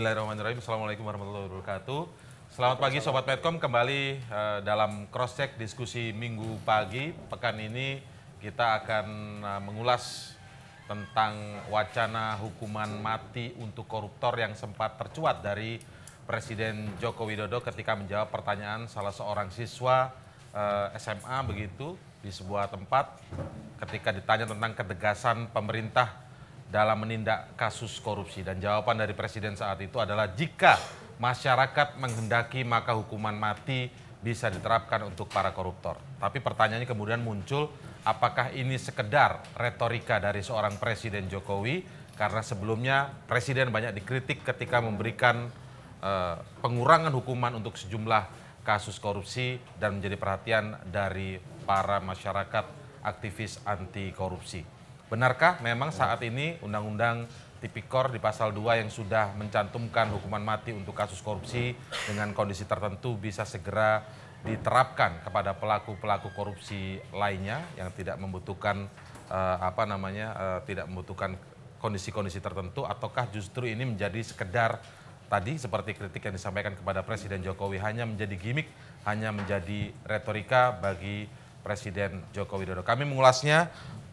Bismillahirrahmanirrahim. Assalamualaikum warahmatullahi wabarakatuh. Selamat pagi Sobat Medcom, Kembali uh, dalam cross check diskusi minggu pagi pekan ini kita akan uh, mengulas tentang wacana hukuman mati untuk koruptor yang sempat tercuat dari Presiden Joko Widodo ketika menjawab pertanyaan salah seorang siswa uh, eh, SMA begitu di sebuah tempat ketika ditanya tentang ketegasan pemerintah dalam menindak kasus korupsi dan jawaban dari presiden saat itu adalah jika masyarakat menghendaki maka hukuman mati bisa diterapkan untuk para koruptor. Tapi pertanyaannya kemudian muncul apakah ini sekedar retorika dari seorang presiden Jokowi karena sebelumnya presiden banyak dikritik ketika memberikan eh, pengurangan hukuman untuk sejumlah kasus korupsi dan menjadi perhatian dari para masyarakat aktivis anti korupsi. Benarkah memang saat ini Undang-Undang Tipikor di pasal 2 yang sudah mencantumkan hukuman mati untuk kasus korupsi dengan kondisi tertentu bisa segera diterapkan kepada pelaku-pelaku korupsi lainnya yang tidak membutuhkan uh, apa namanya uh, tidak membutuhkan kondisi-kondisi tertentu ataukah justru ini menjadi sekedar tadi seperti kritik yang disampaikan kepada Presiden Jokowi hanya menjadi gimmick, hanya menjadi retorika bagi Presiden Joko Widodo. Kami mengulasnya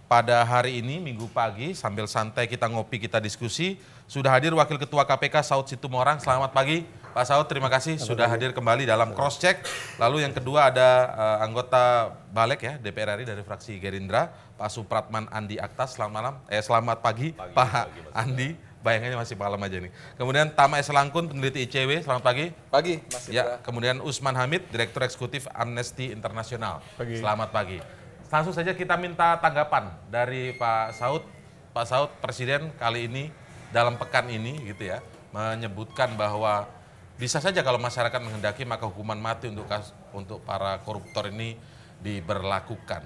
pada hari ini Minggu pagi sambil santai kita ngopi kita diskusi sudah hadir Wakil Ketua KPK Saud Situmorang. Selamat pagi Pak Saud, terima kasih Selamat sudah pagi. hadir kembali dalam cross check. Lalu yang kedua ada uh, anggota Balek ya DPR RI dari fraksi Gerindra Pak Supratman Andi Akta Selamat malam. Eh selamat pagi, pagi Pak pagi, Andi. Bayangannya masih malam aja nih. Kemudian Tama Selangkun, peneliti ICW, selamat pagi. Pagi, Mas Ya, kemudian Usman Hamid, Direktur Eksekutif Amnesty Internasional. Selamat pagi langsung saja kita minta tanggapan dari Pak Saud. Pak Saud, Presiden kali ini dalam pekan ini gitu ya, menyebutkan bahwa bisa saja kalau masyarakat menghendaki maka hukuman mati untuk kas, untuk para koruptor ini diberlakukan.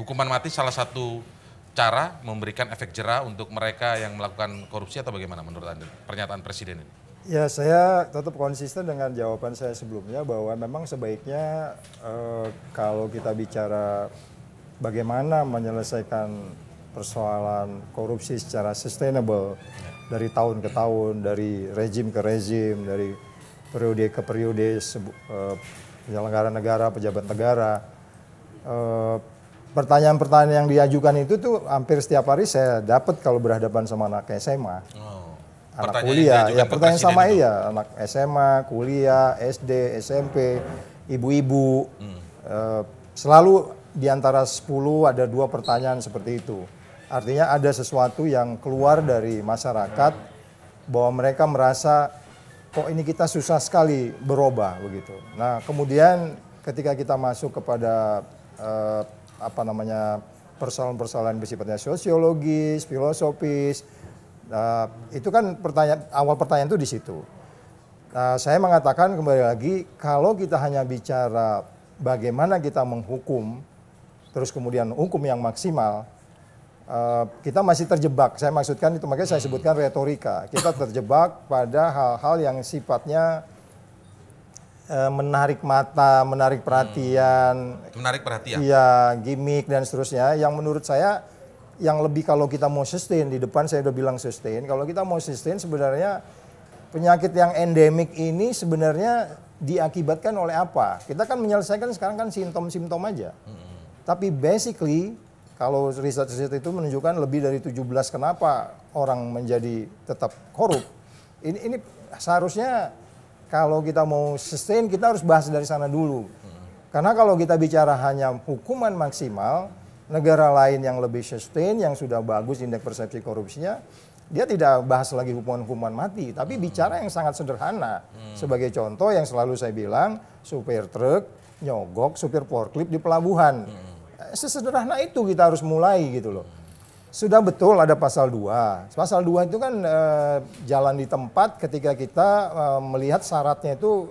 Hukuman mati salah satu cara memberikan efek jerah untuk mereka yang melakukan korupsi atau bagaimana menurut Anda pernyataan Presiden ini? Ya saya tetap konsisten dengan jawaban saya sebelumnya bahwa memang sebaiknya eh, kalau kita bicara bagaimana menyelesaikan persoalan korupsi secara sustainable dari tahun ke tahun, dari rezim ke rezim, dari periode ke periode eh, penyelenggara negara, pejabat negara. Eh, pertanyaan-pertanyaan yang diajukan itu tuh hampir setiap hari saya dapat kalau berhadapan sama anak SMA. Oh anak kuliah. Ya pertanyaan sama itu. iya, anak SMA, kuliah, SD, SMP, ibu-ibu. Hmm. Eh, selalu di antara 10 ada dua pertanyaan seperti itu. Artinya ada sesuatu yang keluar dari masyarakat bahwa mereka merasa kok ini kita susah sekali berubah begitu. Nah, kemudian ketika kita masuk kepada eh, apa namanya persoalan-persoalan bersifatnya sosiologis, filosofis, Eh, itu kan pertanyaan awal pertanyaan itu di situ. Uh, saya mengatakan kembali lagi kalau kita hanya bicara bagaimana kita menghukum, terus kemudian hukum yang maksimal, uh, kita masih terjebak. Saya maksudkan itu makanya saya sebutkan retorika. Kita terjebak pada hal-hal yang sifatnya menarik mata, menarik perhatian, hmm. menarik perhatian, iya, gimmick dan seterusnya. Yang menurut saya yang lebih kalau kita mau sustain di depan saya udah bilang sustain. Kalau kita mau sustain sebenarnya penyakit yang endemik ini sebenarnya diakibatkan oleh apa? Kita kan menyelesaikan sekarang kan simptom-simptom aja. Hmm. Tapi basically kalau riset-riset itu menunjukkan lebih dari 17 kenapa orang menjadi tetap korup. Ini ini seharusnya kalau kita mau sustain kita harus bahas dari sana dulu. Karena kalau kita bicara hanya hukuman maksimal, negara lain yang lebih sustain, yang sudah bagus indeks persepsi korupsinya, dia tidak bahas lagi hukuman-hukuman mati, tapi hmm. bicara yang sangat sederhana. Hmm. Sebagai contoh yang selalu saya bilang, supir truk nyogok supir forklift di pelabuhan. Hmm. Eh, sesederhana itu kita harus mulai gitu loh. Sudah betul ada pasal 2. Pasal 2 itu kan e, jalan di tempat ketika kita e, melihat syaratnya itu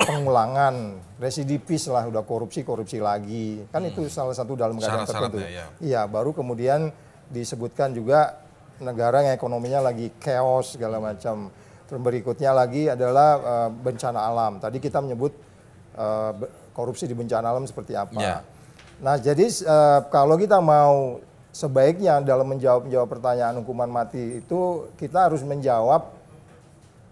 pengulangan, residivis lah, udah korupsi korupsi lagi, kan hmm. itu salah satu dalam keadaan tertentu. Ya. Iya, baru kemudian disebutkan juga negara yang ekonominya lagi chaos segala macam. Terus berikutnya lagi adalah uh, bencana alam. Tadi kita menyebut uh, korupsi di bencana alam seperti apa. Yeah. Nah, jadi uh, kalau kita mau sebaiknya dalam menjawab menjawab pertanyaan hukuman mati itu kita harus menjawab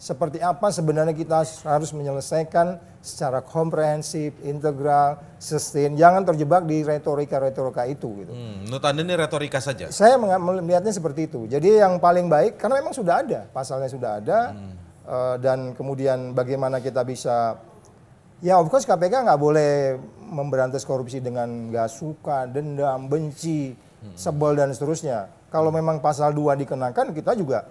seperti apa sebenarnya kita harus menyelesaikan secara komprehensif, integral, sustain. Jangan terjebak di retorika-retorika itu gitu. Hmm, menurut Anda ini retorika saja? Saya melihatnya seperti itu. Jadi yang paling baik karena memang sudah ada, pasalnya sudah ada hmm. Eh, dan kemudian bagaimana kita bisa Ya of course KPK nggak boleh memberantas korupsi dengan nggak suka, dendam, benci, hmm. sebel dan seterusnya. Kalau hmm. memang pasal 2 dikenakan kita juga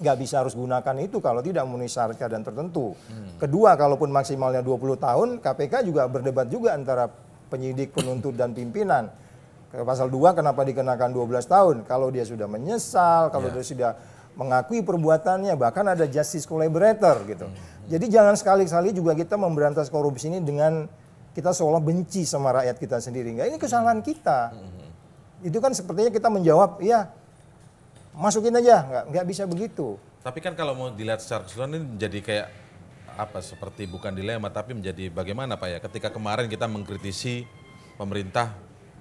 nggak bisa harus gunakan itu kalau tidak memenuhi syarat keadaan tertentu. Hmm. Kedua, kalaupun maksimalnya 20 tahun, KPK juga berdebat juga antara penyidik, penuntut, dan pimpinan. Pasal 2 kenapa dikenakan 12 tahun? Kalau dia sudah menyesal, kalau yeah. dia sudah mengakui perbuatannya, bahkan ada justice collaborator gitu. Hmm. Jadi jangan sekali-kali juga kita memberantas korupsi ini dengan kita seolah benci sama rakyat kita sendiri. Enggak, ini kesalahan kita. Hmm. Itu kan sepertinya kita menjawab, iya masukin aja nggak nggak bisa begitu tapi kan kalau mau dilihat secara keseluruhan ini jadi kayak apa seperti bukan dilema tapi menjadi bagaimana pak ya ketika kemarin kita mengkritisi pemerintah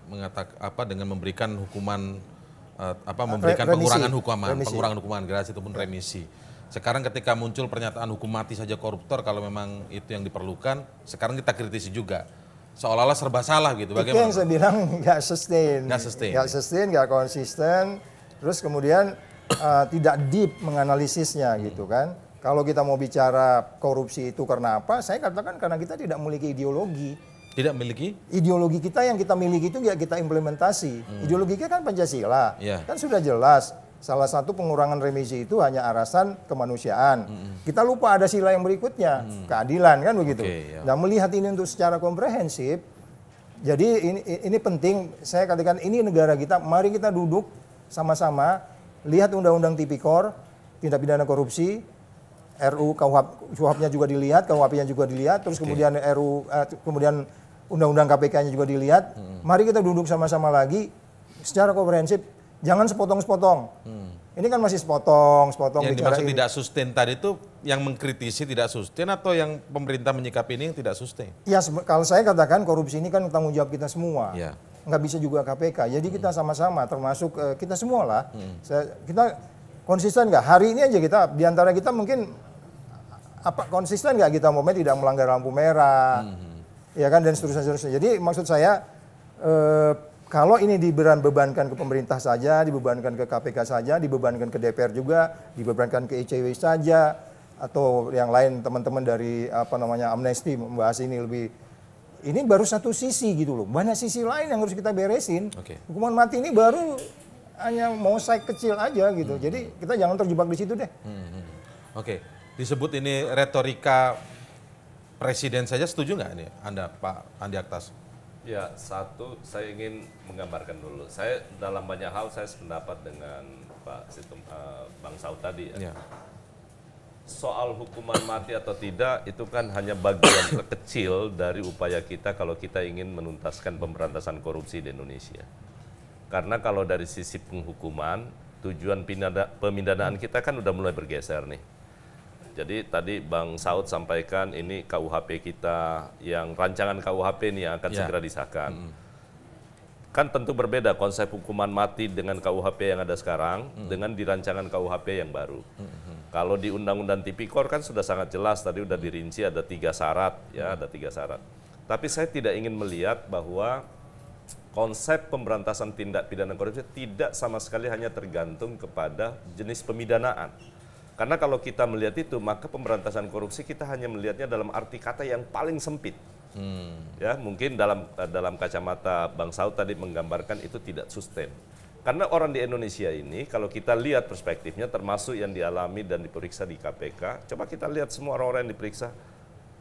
mengatak apa dengan memberikan hukuman uh, apa ah, memberikan remisi. pengurangan hukuman remisi. pengurangan hukuman gerasi ataupun ya. remisi sekarang ketika muncul pernyataan hukum mati saja koruptor kalau memang itu yang diperlukan sekarang kita kritisi juga seolah-olah serba salah gitu bagaimana itu yang saya bilang nggak sustain nggak sustain nggak sustain nggak konsisten Terus kemudian uh, tidak deep menganalisisnya hmm. gitu kan. Kalau kita mau bicara korupsi itu karena apa? Saya katakan karena kita tidak memiliki ideologi. Tidak memiliki? Ideologi kita yang kita miliki itu tidak kita implementasi. Hmm. Ideologi kita kan Pancasila. Yeah. Kan sudah jelas. Salah satu pengurangan remisi itu hanya arasan kemanusiaan. Hmm. Kita lupa ada sila yang berikutnya, hmm. keadilan kan begitu. Okay, iya. yeah. Nah melihat ini untuk secara komprehensif, jadi ini, ini penting. Saya katakan ini negara kita. Mari kita duduk sama-sama lihat Undang-Undang Tipikor, tindak pidana korupsi, RU KUHP, KUHP-nya juga dilihat, KUHP-nya juga dilihat, terus okay. kemudian RU uh, eh, kemudian Undang-Undang KPK-nya juga dilihat. Hmm. Mari kita duduk sama-sama lagi secara komprehensif, jangan sepotong-sepotong. Hmm. Ini kan masih sepotong, sepotong. Yang dimaksud ini. tidak sustain tadi itu yang mengkritisi tidak sustain atau yang pemerintah menyikapi ini yang tidak sustain? Ya, kalau saya katakan korupsi ini kan tanggung jawab kita semua. Ya nggak bisa juga KPK. Jadi kita hmm. sama-sama termasuk uh, kita semua lah. Hmm. Saya, kita konsisten nggak? Hari ini aja kita diantara kita mungkin apa konsisten nggak kita momen tidak melanggar lampu merah, hmm. ya kan dan seterusnya seterusnya. Jadi maksud saya uh, kalau ini diberan bebankan ke pemerintah saja, dibebankan ke KPK saja, dibebankan ke DPR juga, dibebankan ke ICW saja atau yang lain teman-teman dari apa namanya amnesti membahas ini lebih ini baru satu sisi gitu loh. Banyak sisi lain yang harus kita beresin. Okay. Hukuman mati ini baru hanya mau saya kecil aja gitu. Hmm. Jadi kita jangan terjebak di situ deh. Hmm. hmm, hmm. Oke, okay. disebut ini retorika presiden saja setuju nggak ini, Anda Pak Andi Aktas? Ya satu saya ingin menggambarkan dulu. Saya dalam banyak hal saya sependapat dengan Pak Situm, uh, Bang Saud tadi ya. Yeah soal hukuman mati atau tidak itu kan hanya bagian terkecil dari upaya kita kalau kita ingin menuntaskan pemberantasan korupsi di Indonesia. Karena kalau dari sisi penghukuman, tujuan pinada, pemindanaan kita kan udah mulai bergeser nih. Jadi tadi Bang Saud sampaikan ini KUHP kita yang rancangan KUHP ini yang akan ya. segera disahkan. Mm -hmm kan tentu berbeda konsep hukuman mati dengan KUHP yang ada sekarang mm. dengan dirancangan KUHP yang baru. Mm -hmm. Kalau di Undang-Undang Tipikor kan sudah sangat jelas tadi sudah dirinci ada tiga syarat ya, ada tiga syarat. Tapi saya tidak ingin melihat bahwa konsep pemberantasan tindak pidana korupsi tidak sama sekali hanya tergantung kepada jenis pemidanaan. Karena kalau kita melihat itu, maka pemberantasan korupsi kita hanya melihatnya dalam arti kata yang paling sempit. Hmm. Ya, mungkin dalam eh, dalam kacamata Bang Saud tadi menggambarkan itu tidak sustain. Karena orang di Indonesia ini, kalau kita lihat perspektifnya, termasuk yang dialami dan diperiksa di KPK, coba kita lihat semua orang-orang yang diperiksa,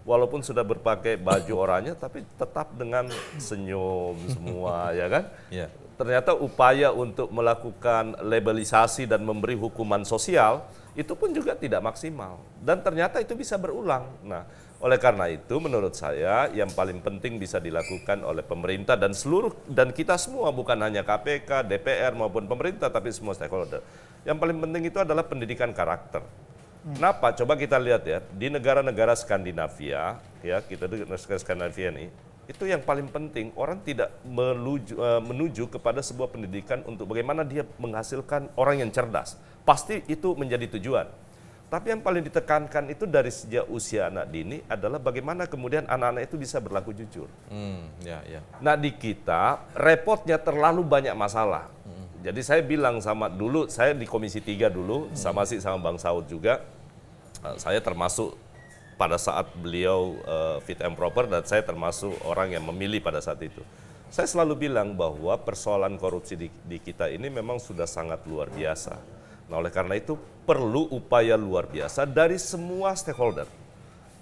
walaupun sudah berpakai baju orangnya, tapi tetap dengan senyum semua, ya kan? Yeah. Ternyata upaya untuk melakukan labelisasi dan memberi hukuman sosial itu pun juga tidak maksimal, dan ternyata itu bisa berulang. Nah, oleh karena itu menurut saya yang paling penting bisa dilakukan oleh pemerintah dan seluruh dan kita semua bukan hanya KPK, DPR maupun pemerintah tapi semua stakeholder. Yang paling penting itu adalah pendidikan karakter. Hmm. Kenapa? Coba kita lihat ya di negara-negara Skandinavia, ya kita di negara Skandinavia ini, itu yang paling penting orang tidak eh, menuju kepada sebuah pendidikan untuk bagaimana dia menghasilkan orang yang cerdas. Pasti itu menjadi tujuan. Tapi yang paling ditekankan itu dari sejak usia anak dini adalah bagaimana kemudian anak-anak itu bisa berlaku jujur. Hmm, ya, ya. Nah di kita repotnya terlalu banyak masalah. Hmm. Jadi saya bilang sama dulu saya di Komisi 3 dulu hmm. sama sih sama Bang Saud juga. Eh, saya termasuk pada saat beliau uh, fit and proper dan saya termasuk orang yang memilih pada saat itu. Saya selalu bilang bahwa persoalan korupsi di, di kita ini memang sudah sangat luar biasa Nah, oleh karena itu perlu upaya luar biasa dari semua stakeholder.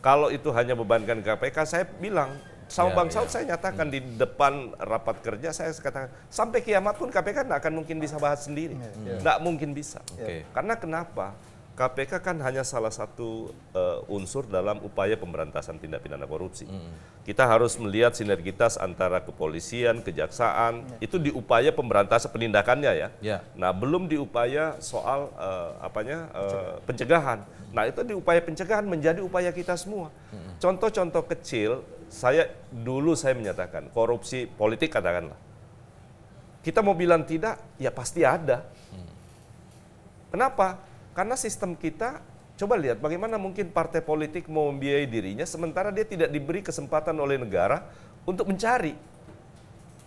Kalau itu hanya bebankan KPK, saya bilang sama ya, Bang Saud ya. saya nyatakan hmm. di depan rapat kerja saya katakan sampai kiamat pun KPK tidak akan mungkin bisa bahas sendiri, tidak hmm. ya, ya. mungkin bisa. Okay. Karena kenapa? KPK kan hanya salah satu uh, unsur dalam upaya pemberantasan tindak pidana korupsi. Hmm. Kita harus melihat sinergitas antara kepolisian, kejaksaan, ya. itu di upaya pemberantasan penindakannya ya. ya. Nah, belum di upaya soal uh, apanya uh, pencegahan. Nah, itu di upaya pencegahan menjadi upaya kita semua. Hmm. Contoh-contoh hmm. kecil, saya dulu saya menyatakan korupsi politik katakanlah. Kita mau bilang tidak, ya pasti ada. Hmm. Kenapa? Karena sistem kita Coba lihat bagaimana mungkin partai politik mau membiayai dirinya sementara dia tidak diberi kesempatan oleh negara untuk mencari.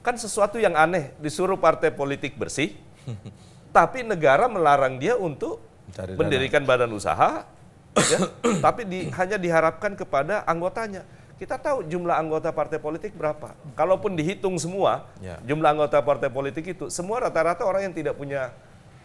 Kan sesuatu yang aneh disuruh partai politik bersih, tapi negara melarang dia untuk Mencari mendirikan dana. badan usaha, ya, tapi di, hanya diharapkan kepada anggotanya. Kita tahu jumlah anggota partai politik berapa. Kalaupun dihitung semua, ya. jumlah anggota partai politik itu, semua rata-rata orang yang tidak punya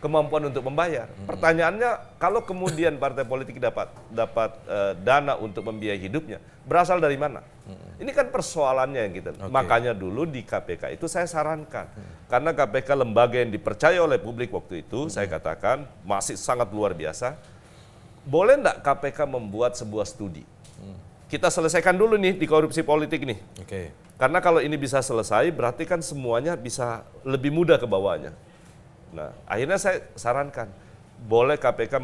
kemampuan untuk membayar. Hmm. Pertanyaannya, kalau kemudian partai politik dapat dapat uh, dana untuk membiayai hidupnya, berasal dari mana? Hmm. Ini kan persoalannya yang kita. Okay. Makanya dulu di KPK itu saya sarankan, hmm. karena KPK lembaga yang dipercaya oleh publik waktu itu, hmm. saya katakan masih sangat luar biasa. Boleh enggak KPK membuat sebuah studi? Hmm. Kita selesaikan dulu nih di korupsi politik nih. Okay. Karena kalau ini bisa selesai, berarti kan semuanya bisa lebih mudah ke bawahnya Nah, akhirnya saya sarankan, boleh KPK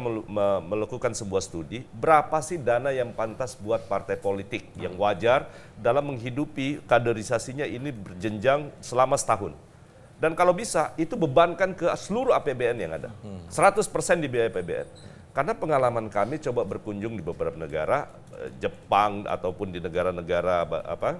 melakukan sebuah studi, berapa sih dana yang pantas buat partai politik yang wajar dalam menghidupi kaderisasinya ini berjenjang selama setahun. Dan kalau bisa, itu bebankan ke seluruh APBN yang ada. 100% di biaya APBN. Karena pengalaman kami coba berkunjung di beberapa negara, eh, Jepang ataupun di negara-negara apa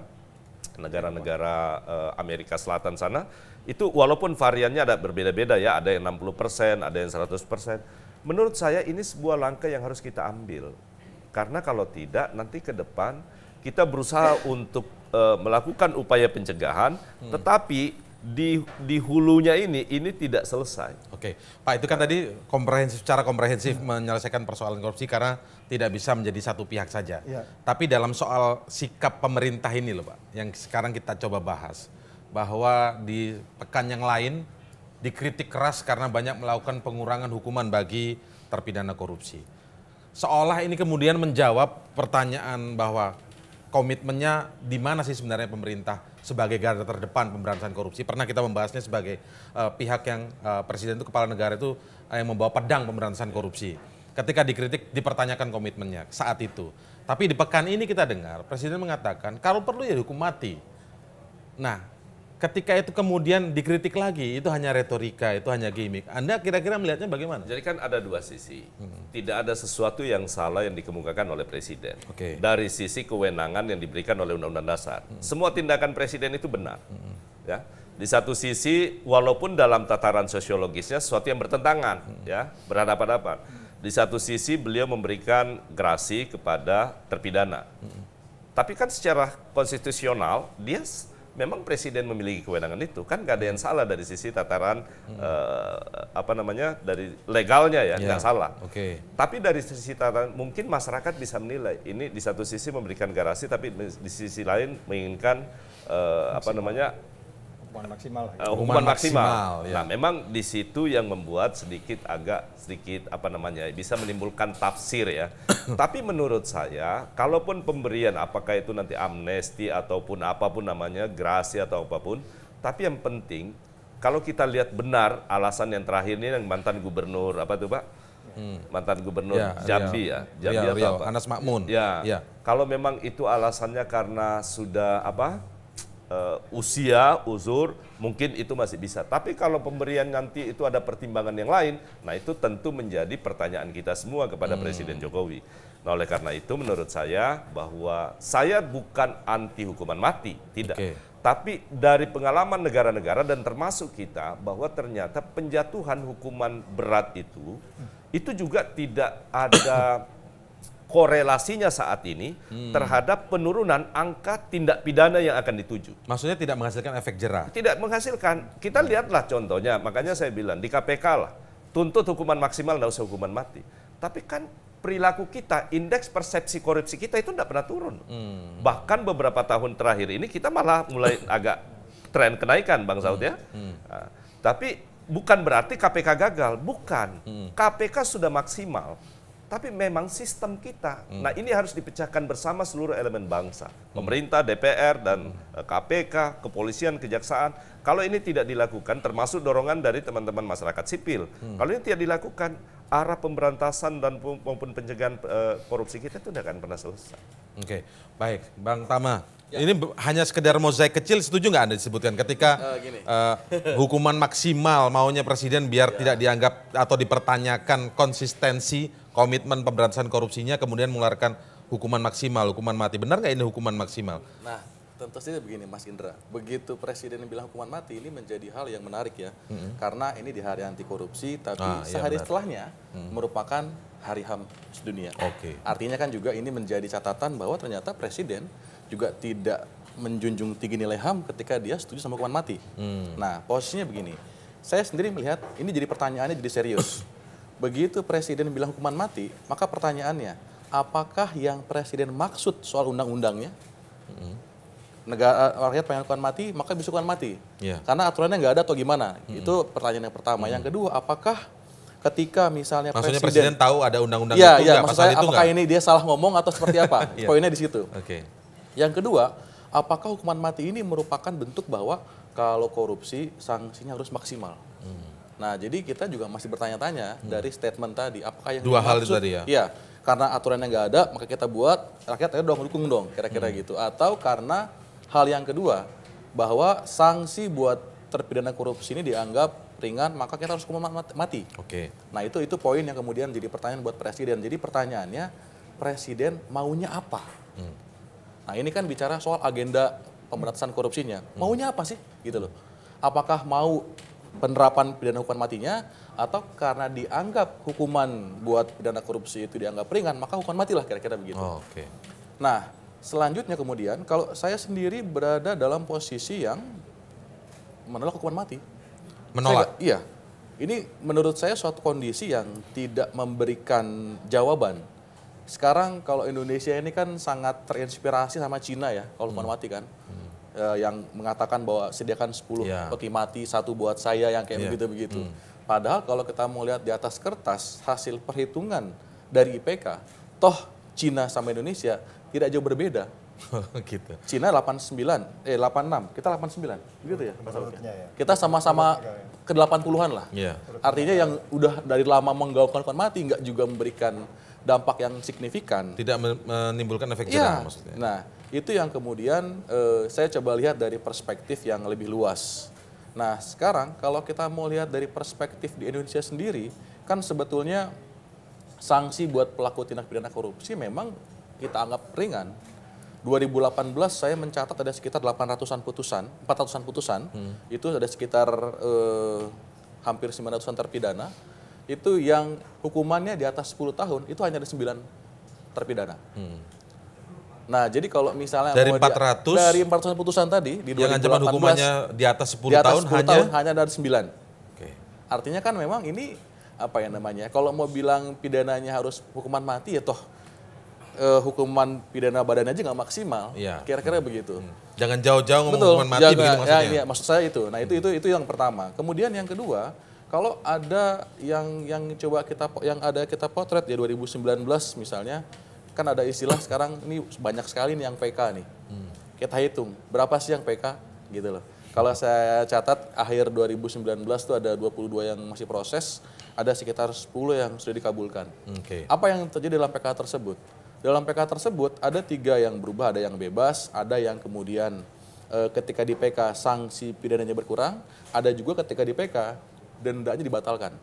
negara-negara eh, Amerika Selatan sana, itu walaupun variannya ada berbeda-beda ya, ada yang 60%, ada yang 100%. Menurut saya ini sebuah langkah yang harus kita ambil. Karena kalau tidak nanti ke depan kita berusaha untuk uh, melakukan upaya pencegahan, hmm. tetapi di di hulunya ini ini tidak selesai. Oke, Pak itu kan tadi komprehensif secara komprehensif menyelesaikan persoalan korupsi karena tidak bisa menjadi satu pihak saja. Ya. Tapi dalam soal sikap pemerintah ini loh, Pak, yang sekarang kita coba bahas bahwa di pekan yang lain dikritik keras karena banyak melakukan pengurangan hukuman bagi terpidana korupsi. Seolah ini kemudian menjawab pertanyaan bahwa komitmennya di mana sih sebenarnya pemerintah sebagai garda terdepan pemberantasan korupsi. Pernah kita membahasnya sebagai uh, pihak yang uh, presiden itu kepala negara itu uh, yang membawa pedang pemberantasan korupsi. Ketika dikritik dipertanyakan komitmennya saat itu. Tapi di pekan ini kita dengar presiden mengatakan kalau perlu ya hukum mati. Nah, ketika itu kemudian dikritik lagi, itu hanya retorika, itu hanya gimmick. Anda kira-kira melihatnya bagaimana? Jadi kan ada dua sisi. Hmm. Tidak ada sesuatu yang salah yang dikemukakan oleh presiden. Okay. Dari sisi kewenangan yang diberikan oleh Undang-Undang Dasar. Hmm. Semua tindakan presiden itu benar. Hmm. Ya. Di satu sisi, walaupun dalam tataran sosiologisnya sesuatu yang bertentangan, hmm. ya, berhadapan-hadapan. Di satu sisi, beliau memberikan grasi kepada terpidana. Hmm. Tapi kan secara konstitusional, dia memang presiden memiliki kewenangan itu kan gak ada yang salah dari sisi tataran hmm. uh, apa namanya dari legalnya ya, ya nggak yeah. salah. Oke. Okay. Tapi dari sisi tataran mungkin masyarakat bisa menilai ini di satu sisi memberikan garasi tapi di sisi lain menginginkan uh, apa namanya hukuman maksimal. Uh, hukuman maksimal. maksimal ya. Nah, memang di situ yang membuat sedikit agak sedikit apa namanya bisa menimbulkan tafsir ya. Tapi menurut saya, kalaupun pemberian apakah itu nanti amnesti ataupun apapun namanya grasi atau apapun, tapi yang penting kalau kita lihat benar alasan yang terakhir ini yang mantan gubernur apa tuh pak? hmm. mantan gubernur ya, Jambi ya, Jambi ya, atau Rio. Anas Makmun. Ya. ya. Kalau memang itu alasannya karena sudah apa? uh, usia, uzur, mungkin itu masih bisa. Tapi kalau pemberian nanti itu ada pertimbangan yang lain, nah itu tentu menjadi pertanyaan kita semua kepada hmm. Presiden Jokowi. Nah oleh karena itu menurut saya bahwa saya bukan anti hukuman mati, tidak. Okay. Tapi dari pengalaman negara-negara dan termasuk kita bahwa ternyata penjatuhan hukuman berat itu itu juga tidak ada korelasinya saat ini hmm. terhadap penurunan angka tindak pidana yang akan dituju. Maksudnya tidak menghasilkan efek jerah? Tidak menghasilkan. Kita hmm. lihatlah contohnya, makanya saya bilang di KPK lah, tuntut hukuman maksimal, tidak usah hukuman mati. Tapi kan perilaku kita, indeks persepsi korupsi kita itu tidak pernah turun. Hmm. Bahkan beberapa tahun terakhir ini kita malah mulai agak tren kenaikan, Bang Saud ya. Hmm. Nah, tapi bukan berarti KPK gagal, bukan. Hmm. KPK sudah maksimal tapi memang sistem kita. Hmm. Nah, ini harus dipecahkan bersama seluruh elemen bangsa, hmm. pemerintah, DPR dan hmm. KPK, eh, kepolisian, kejaksaan. Kalau ini tidak dilakukan termasuk dorongan dari teman-teman masyarakat sipil. Hmm. Kalau ini tidak dilakukan, arah pemberantasan dan maupun pencegahan e, korupsi kita itu tidak akan pernah selesai. Oke, okay. baik, Bang Tama. Ya. Ini hanya sekedar mozaik kecil, setuju nggak Anda disebutkan ketika uh, hukuman maksimal maunya presiden biar ya. tidak dianggap atau dipertanyakan konsistensi komitmen pemberantasan korupsinya kemudian mengeluarkan hukuman maksimal, hukuman mati. Benar nggak ini hukuman maksimal? Nah, tentu saja begini Mas Indra, begitu Presiden bilang hukuman mati ini menjadi hal yang menarik ya, mm-hmm. karena ini di hari anti korupsi, tapi ah, iya, sehari iya setelahnya mm-hmm. merupakan hari HAM sedunia. Oke. Okay. Artinya kan juga ini menjadi catatan bahwa ternyata Presiden juga tidak menjunjung tinggi nilai HAM ketika dia setuju sama hukuman mati. Mm. Nah, posisinya begini, saya sendiri melihat ini jadi pertanyaannya jadi serius. Begitu presiden bilang hukuman mati, maka pertanyaannya, apakah yang presiden maksud soal undang-undangnya? Hmm. Negara eh, rakyat pengen hukuman mati, maka bisa hukuman mati. Yeah. Karena aturannya nggak ada atau gimana? Hmm. Itu pertanyaan yang pertama. Hmm. Yang kedua, apakah ketika misalnya Maksudnya presiden, presiden tahu ada undang-undang ya, itu, ya, maksud saya itu apakah enggak? ini dia salah ngomong atau seperti apa? yeah. Poinnya di situ. Okay. Yang kedua, apakah hukuman mati ini merupakan bentuk bahwa kalau korupsi sanksinya harus maksimal? Hmm. Nah, jadi kita juga masih bertanya-tanya hmm. dari statement tadi, apakah yang dua hal itu tadi ya? Iya, karena aturan yang nggak ada, maka kita buat rakyat akhirnya dong dukung dong, kira-kira hmm. gitu. Atau karena hal yang kedua bahwa sanksi buat terpidana korupsi ini dianggap ringan, maka kita harus hukuman mati. Oke. Okay. Nah, itu itu poin yang kemudian jadi pertanyaan buat presiden. Jadi pertanyaannya, presiden maunya apa? Hmm. Nah, ini kan bicara soal agenda pemberantasan korupsinya. Hmm. Maunya apa sih? Gitu loh. Apakah mau penerapan pidana hukuman matinya atau karena dianggap hukuman buat pidana korupsi itu dianggap ringan maka hukuman matilah kira-kira begitu. Oh, Oke. Okay. Nah selanjutnya kemudian kalau saya sendiri berada dalam posisi yang menolak hukuman mati. Menolak. Saya, iya. Ini menurut saya suatu kondisi yang tidak memberikan jawaban. Sekarang kalau Indonesia ini kan sangat terinspirasi sama Cina ya kalau hukuman hmm. mati kan uh, yang mengatakan bahwa sediakan 10 yeah. Iya. peti mati, satu buat saya yang kayak iya. begitu-begitu. Yeah. Hmm. Padahal kalau kita mau lihat di atas kertas hasil perhitungan dari IPK, toh Cina sama Indonesia tidak jauh berbeda. gitu. Cina 89, eh 86, kita 89, gitu ya ya. Kita sama-sama ya. ke 80-an lah. Yeah. Artinya yang udah dari lama menggaungkan hukuman mati nggak juga memberikan dampak yang signifikan. Tidak menimbulkan efek jerah ya. maksudnya. Nah, itu yang kemudian eh, saya coba lihat dari perspektif yang lebih luas. Nah, sekarang kalau kita mau lihat dari perspektif di Indonesia sendiri, kan sebetulnya sanksi buat pelaku tindak pidana korupsi memang kita anggap ringan. 2018 saya mencatat ada sekitar 800-an putusan, 400-an putusan, hmm. itu ada sekitar eh, hampir 900-an terpidana. Itu yang hukumannya di atas 10 tahun, itu hanya ada 9 terpidana. Hmm. Nah, jadi kalau misalnya dari 400 dia, dari 400 putusan tadi di dua yang ancaman hukumannya di atas sepuluh di tahun hanya hanya dari sembilan, Oke. Artinya kan memang ini apa yang namanya? Kalau mau bilang pidananya harus hukuman mati ya toh eh, hukuman pidana badan aja nggak maksimal. Iya. Kira-kira hmm. begitu. Jangan jauh-jauh ngomong Betul, hukuman mati jangan, begitu maksudnya. Ya, ya, maksud saya itu. Nah, itu itu itu yang pertama. Kemudian yang kedua, kalau ada yang yang coba kita yang ada kita potret ya 2019 misalnya kan ada istilah sekarang ini banyak sekali nih yang PK nih. Hmm. Kita hitung berapa sih yang PK gitu loh. Kalau saya catat akhir 2019 tuh ada 22 yang masih proses, ada sekitar 10 yang sudah dikabulkan. Okay. Apa yang terjadi dalam PK tersebut? Dalam PK tersebut ada tiga yang berubah, ada yang bebas, ada yang kemudian e, ketika di PK sanksi pidananya berkurang, ada juga ketika di PK dendanya dibatalkan.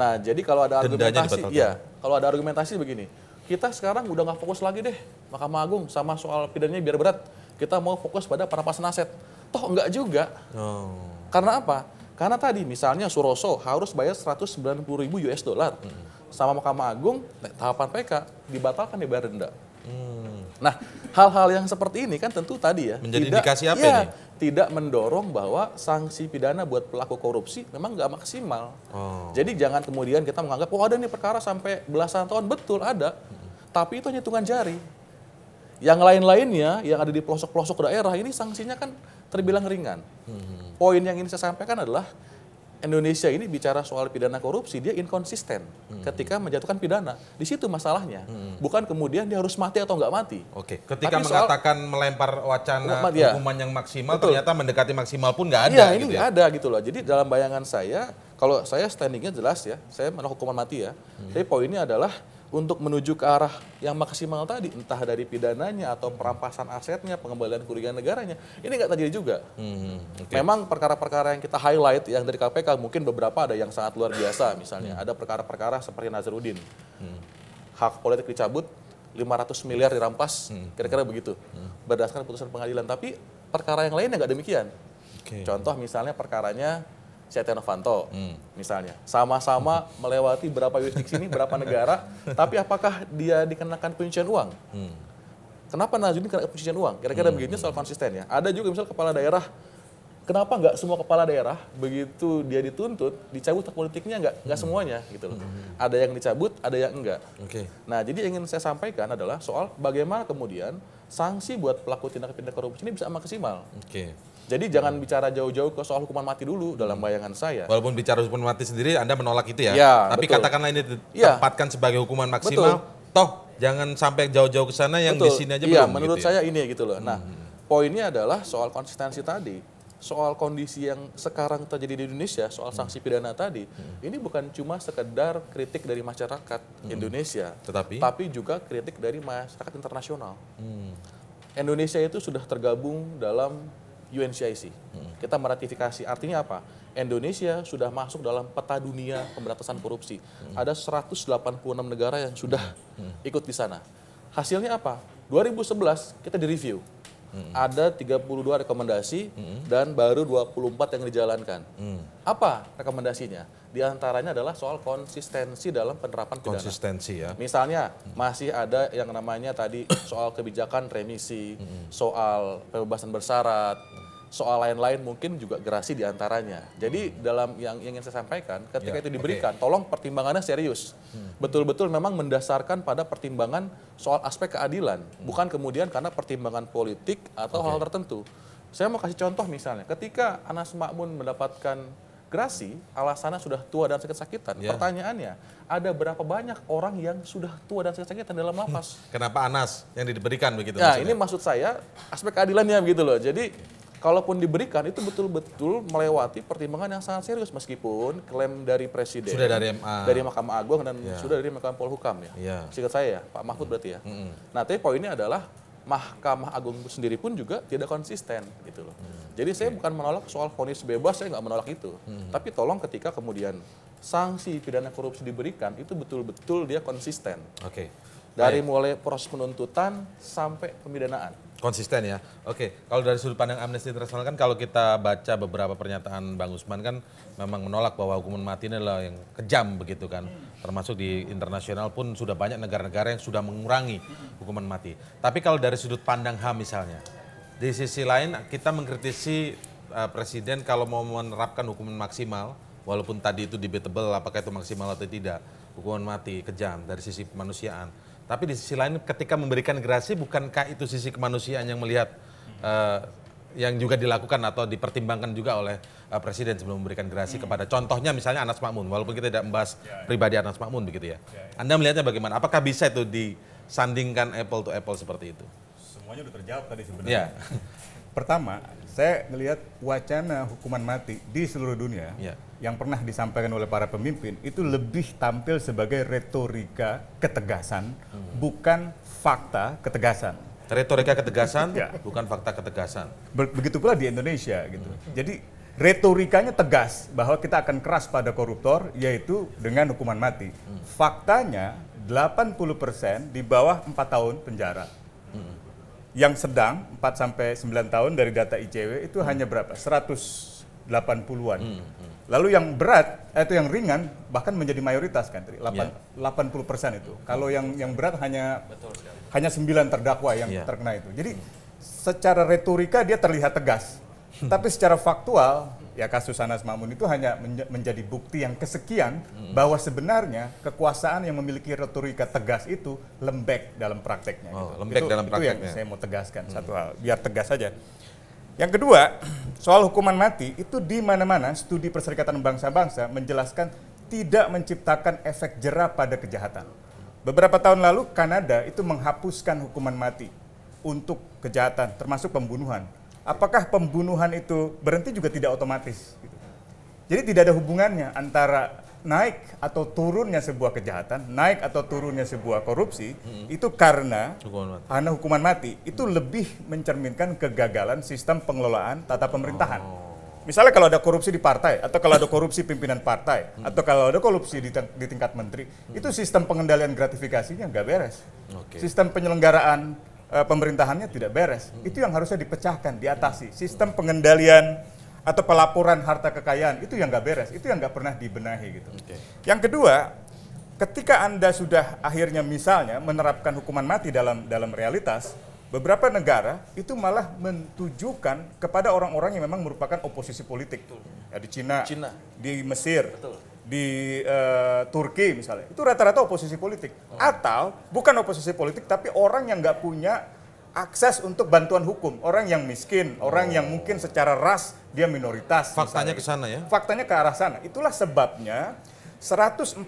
Nah, jadi kalau ada argumentasi, ya, kalau ada argumentasi begini, kita sekarang udah nggak fokus lagi deh Mahkamah Agung sama soal pidananya biar berat. Kita mau fokus pada para pasien aset. Toh enggak juga. Oh. Karena apa? Karena tadi misalnya Suroso harus bayar 190 ribu US dollar hmm. sama Mahkamah Agung nah, tahapan PK dibatalkan dibayar ya, denda. Hmm. Nah hal-hal yang seperti ini kan tentu tadi ya menjadi tidak, indikasi apa ya, ini? tidak mendorong bahwa sanksi pidana buat pelaku korupsi memang nggak maksimal. Oh. Jadi jangan kemudian kita menganggap, oh ada nih perkara sampai belasan tahun, betul ada. Tapi itu hitungan jari. Yang lain-lainnya yang ada di pelosok-pelosok daerah ini sanksinya kan terbilang ringan. Hmm. Poin yang ingin saya sampaikan adalah Indonesia ini bicara soal pidana korupsi dia inkonsisten hmm. ketika menjatuhkan pidana. Di situ masalahnya. Hmm. Bukan kemudian dia harus mati atau nggak mati. Oke. Ketika Tapi mengatakan soal, melempar wacana ya. hukuman yang maksimal Betul. ternyata mendekati maksimal pun nggak iya, ada. Iya ini gitu nggak gitu ya. ada gitu loh. Jadi dalam bayangan saya kalau saya standingnya jelas ya, saya menolak hukuman mati ya. Hmm. Tapi poinnya adalah untuk menuju ke arah yang maksimal tadi, entah dari pidananya atau perampasan asetnya, pengembalian kerugian negaranya, ini nggak terjadi juga. Hmm, okay. Memang perkara-perkara yang kita highlight yang dari KPK mungkin beberapa ada yang sangat luar biasa, misalnya hmm. ada perkara-perkara seperti Nazarudin, hmm. hak politik dicabut, 500 miliar dirampas, hmm. kira-kira hmm. begitu, hmm. berdasarkan putusan pengadilan. Tapi perkara yang lainnya nggak demikian. Okay. Contoh misalnya perkaranya Setia Novanto hmm. misalnya. Sama-sama melewati berapa yurisdiksi ini, berapa negara, tapi apakah dia dikenakan pencucian uang? Hmm. Kenapa Nazarudin kena pencucian uang? Kira-kira hmm. begini soal konsisten ya. Ada juga misal kepala daerah, kenapa nggak semua kepala daerah begitu dia dituntut, dicabut politiknya nggak nggak hmm. semuanya gitu loh. Hmm. Ada yang dicabut, ada yang enggak. Okay. Nah jadi yang ingin saya sampaikan adalah soal bagaimana kemudian sanksi buat pelaku tindak pidana korupsi ini bisa maksimal. Okay. Jadi jangan bicara jauh-jauh ke soal hukuman mati dulu dalam bayangan saya. Walaupun bicara hukuman mati sendiri Anda menolak itu ya. ya Tapi betul. katakanlah ini ditempatkan iya. ya. sebagai hukuman maksimal. Betul. Toh jangan sampai jauh-jauh ke sana yang betul. di sini aja Iya, belum, gitu menurut gitu saya ya. ini gitu loh. Nah, hmm. poinnya adalah soal konsistensi tadi. Soal kondisi yang sekarang terjadi di Indonesia, soal hmm. sanksi pidana tadi, hmm. ini bukan cuma sekedar kritik dari masyarakat hmm. Indonesia, tetapi tapi juga kritik dari masyarakat internasional. Hmm. Indonesia itu sudah tergabung dalam UNCIC. Hmm. Kita meratifikasi. Artinya apa? Indonesia sudah masuk dalam peta dunia pemberantasan korupsi. Hmm. Ada 186 negara yang sudah hmm. hmm. ikut di sana. Hasilnya apa? 2011 kita direview hmm. ada 32 rekomendasi hmm. dan baru 24 yang dijalankan. Hmm. Apa rekomendasinya? Di antaranya adalah soal konsistensi dalam penerapan pidana. Konsistensi ya. Misalnya mm. masih ada yang namanya tadi soal kebijakan remisi, hmm. soal pembebasan bersyarat, soal lain-lain mungkin juga gerasi diantaranya. Jadi hmm. dalam yang, ingin saya sampaikan, ketika ya, itu diberikan, okay. tolong pertimbangannya serius. Hmm. Betul-betul hmm. memang mendasarkan pada pertimbangan soal aspek keadilan, hmm. bukan kemudian karena pertimbangan politik atau okay. hal tertentu. Saya mau kasih contoh misalnya, ketika Anas Makmun mendapatkan gerasi, alasannya sudah tua dan sakit-sakitan. Ya. Pertanyaannya, ada berapa banyak orang yang sudah tua dan sakit-sakitan dalam lapas? Kenapa Anas yang diberikan begitu? Nah, maksudnya? ini maksud saya aspek keadilannya begitu loh. Jadi kalaupun diberikan itu betul-betul melewati pertimbangan yang sangat serius meskipun klaim dari presiden sudah dari MA dari Mahkamah Agung dan ya. sudah dari Mahkamah Polhukam ya. ya. Singkat saya ya, Pak Mahfud hmm. berarti ya. Hmm. Nah, tapi poinnya adalah Mahkamah Agung sendiri pun juga tidak konsisten gitu loh. Hmm. Jadi saya iya. bukan menolak soal vonis bebas, saya nggak menolak itu. Hmm. Tapi tolong ketika kemudian sanksi pidana korupsi diberikan itu betul-betul dia konsisten. Oke. Okay. Dari Baik. mulai proses penuntutan sampai pemidanaan. Konsisten ya. Oke, kalau dari sudut pandang Amnesty International kan kalau kita baca beberapa pernyataan Bang Usman kan memang menolak bahwa hukuman mati ini adalah yang kejam begitu kan. Termasuk di internasional pun sudah banyak negara-negara yang sudah mengurangi hukuman mati. Tapi kalau dari sudut pandang HAM misalnya, di sisi lain kita mengkritisi uh, presiden kalau mau menerapkan hukuman maksimal, walaupun tadi itu debatable apakah itu maksimal atau tidak, hukuman mati kejam dari sisi kemanusiaan. Tapi di sisi lain ketika memberikan gerasi bukankah itu sisi kemanusiaan yang melihat uh, yang juga dilakukan atau dipertimbangkan juga oleh uh, presiden sebelum memberikan gerasi hmm. kepada contohnya misalnya Anas Makmun walaupun kita tidak membahas ya, ya. pribadi Anas Makmun begitu ya. ya, ya. Anda melihatnya bagaimana? Apakah bisa itu disandingkan apple to apple seperti itu? Semuanya sudah terjawab tadi sebenarnya. Ya. Pertama, saya melihat wacana hukuman mati di seluruh dunia ya yang pernah disampaikan oleh para pemimpin itu lebih tampil sebagai retorika ketegasan, hmm. bukan fakta ketegasan. Retorika ketegasan, ya. bukan fakta ketegasan. Begitu pula di Indonesia gitu. Hmm. Jadi retorikanya tegas bahwa kita akan keras pada koruptor yaitu dengan hukuman mati. Hmm. Faktanya 80% di bawah 4 tahun penjara. Hmm. Yang sedang 4 sampai 9 tahun dari data ICW itu hmm. hanya berapa? 180-an. Hmm. Hmm Lalu yang berat eh, itu yang ringan bahkan menjadi mayoritas kan, 8, yeah. 80 persen itu. Kalau yang yang berat hanya Betul, hanya sembilan terdakwa yang yeah. terkena itu. Jadi secara retorika dia terlihat tegas, hmm. tapi secara faktual ya kasus Anas Mamun itu hanya menj- menjadi bukti yang kesekian hmm. bahwa sebenarnya kekuasaan yang memiliki retorika tegas itu lembek dalam prakteknya. Oh, gitu. Lembek itu, dalam prakteknya. Itu yang saya mau tegaskan hmm. satu hal, biar tegas saja. Yang kedua, soal hukuman mati itu di mana-mana studi Perserikatan Bangsa-Bangsa menjelaskan tidak menciptakan efek jerah pada kejahatan. Beberapa tahun lalu Kanada itu menghapuskan hukuman mati untuk kejahatan termasuk pembunuhan. Apakah pembunuhan itu berhenti juga tidak otomatis? Gitu. Jadi tidak ada hubungannya antara naik atau turunnya sebuah kejahatan, naik atau turunnya sebuah korupsi, hmm. itu karena hukuman mati. karena hukuman mati itu hmm. lebih mencerminkan kegagalan sistem pengelolaan tata pemerintahan. Oh. Misalnya kalau ada korupsi di partai, atau kalau ada korupsi pimpinan partai, hmm. atau kalau ada korupsi di, di tingkat menteri, hmm. itu sistem pengendalian gratifikasinya nggak beres. Okay. Sistem penyelenggaraan uh, pemerintahannya tidak beres. Hmm. Itu yang harusnya dipecahkan, diatasi. Sistem pengendalian atau pelaporan harta kekayaan itu yang nggak beres, itu yang nggak pernah dibenahi gitu. Okay. Yang kedua, ketika anda sudah akhirnya misalnya menerapkan hukuman mati dalam dalam realitas, beberapa negara itu malah menunjukkan kepada orang-orang yang memang merupakan oposisi politik. tuh, Ya, di Cina, Cina, di Mesir, Betul. di uh, Turki misalnya. Itu rata-rata oposisi politik. Oh. Atau bukan oposisi politik tapi orang yang nggak punya akses untuk bantuan hukum orang yang miskin, oh. orang yang mungkin secara ras dia minoritas. Faktanya gitu. ke sana ya. Faktanya ke arah sana. Itulah sebabnya 143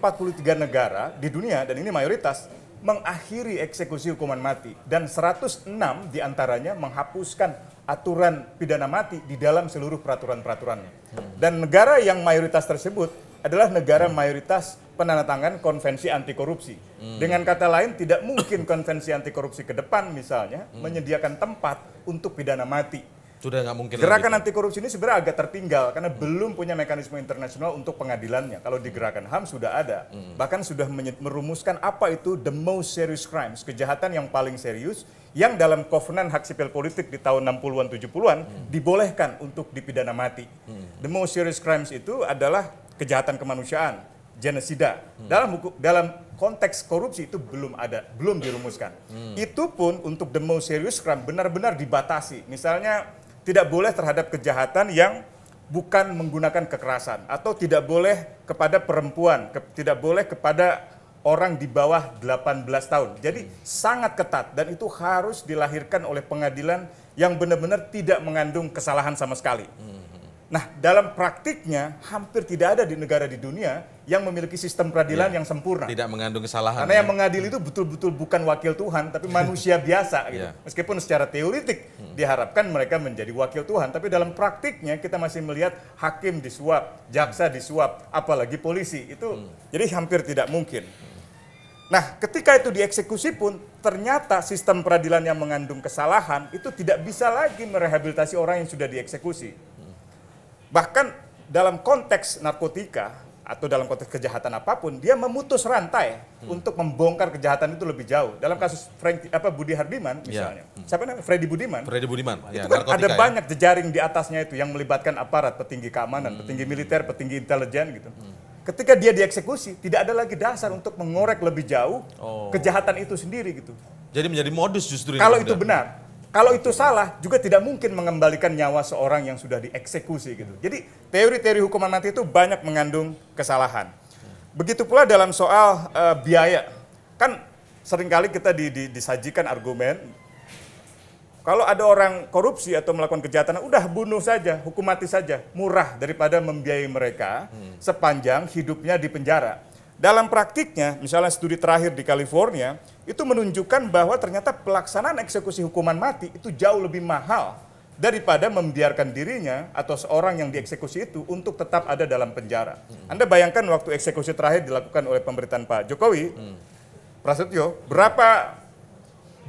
negara di dunia dan ini mayoritas mengakhiri eksekusi hukuman mati dan 106 diantaranya menghapuskan aturan pidana mati di dalam seluruh peraturan-peraturannya. Hmm. Dan negara yang mayoritas tersebut adalah negara hmm. mayoritas penandatangan konvensi anti korupsi. Hmm. Dengan kata lain tidak mungkin konvensi anti korupsi ke depan misalnya hmm. menyediakan tempat untuk pidana mati. Sudah nggak mungkin. Gerakan lagi. anti korupsi ini sebenarnya agak tertinggal karena hmm. belum punya mekanisme internasional untuk pengadilannya. Kalau di gerakan HAM sudah ada, hmm. bahkan sudah merumuskan apa itu the most serious crimes, kejahatan yang paling serius yang dalam kovenan hak sipil politik di tahun 60-an 70-an hmm. dibolehkan untuk dipidana mati. Hmm. The most serious crimes itu adalah kejahatan kemanusiaan genosida. Hmm. Dalam buku dalam konteks korupsi itu belum ada, belum dirumuskan. Hmm. Itu pun untuk the most serious crime benar-benar dibatasi. Misalnya tidak boleh terhadap kejahatan yang bukan menggunakan kekerasan atau tidak boleh kepada perempuan, ke, tidak boleh kepada orang di bawah 18 tahun. Jadi hmm. sangat ketat dan itu harus dilahirkan oleh pengadilan yang benar-benar tidak mengandung kesalahan sama sekali. Hmm. Nah, dalam praktiknya hampir tidak ada di negara di dunia yang memiliki sistem peradilan ya, yang sempurna. Tidak mengandung kesalahan. Karena ya. yang mengadili itu betul-betul bukan wakil Tuhan, tapi manusia biasa. Gitu. Ya. Meskipun secara teoritik hmm. diharapkan mereka menjadi wakil Tuhan, tapi dalam praktiknya kita masih melihat hakim disuap, jaksa hmm. disuap, apalagi polisi itu. Hmm. Jadi hampir tidak mungkin. Nah, ketika itu dieksekusi pun ternyata sistem peradilan yang mengandung kesalahan itu tidak bisa lagi merehabilitasi orang yang sudah dieksekusi Bahkan dalam konteks narkotika atau dalam konteks kejahatan apapun, dia memutus rantai hmm. untuk membongkar kejahatan itu lebih jauh. Dalam kasus Frank, apa Budi Hardiman ya. misalnya, yeah. Hmm. siapa namanya Freddy Budiman? Freddy Budiman. Itu ya, kan ada ya. banyak jejaring di atasnya itu yang melibatkan aparat, petinggi keamanan, hmm. petinggi militer, petinggi intelijen gitu. Hmm. Ketika dia dieksekusi, tidak ada lagi dasar untuk mengorek lebih jauh oh. kejahatan itu sendiri gitu. Jadi menjadi modus justru. Kalau itu benar, kalau itu salah, juga tidak mungkin mengembalikan nyawa seorang yang sudah dieksekusi gitu. Jadi teori-teori hukuman mati itu banyak mengandung kesalahan. Begitu pula dalam soal uh, biaya, kan seringkali kita di, di, disajikan argumen kalau ada orang korupsi atau melakukan kejahatan, udah bunuh saja, hukum mati saja, murah daripada membiayai mereka hmm. sepanjang hidupnya di penjara. Dalam praktiknya, misalnya studi terakhir di California, itu menunjukkan bahwa ternyata pelaksanaan eksekusi hukuman mati itu jauh lebih mahal daripada membiarkan dirinya atau seorang yang dieksekusi itu untuk tetap ada dalam penjara. Hmm. Anda bayangkan waktu eksekusi terakhir dilakukan oleh pemerintahan Pak Jokowi, hmm. Prasetyo, berapa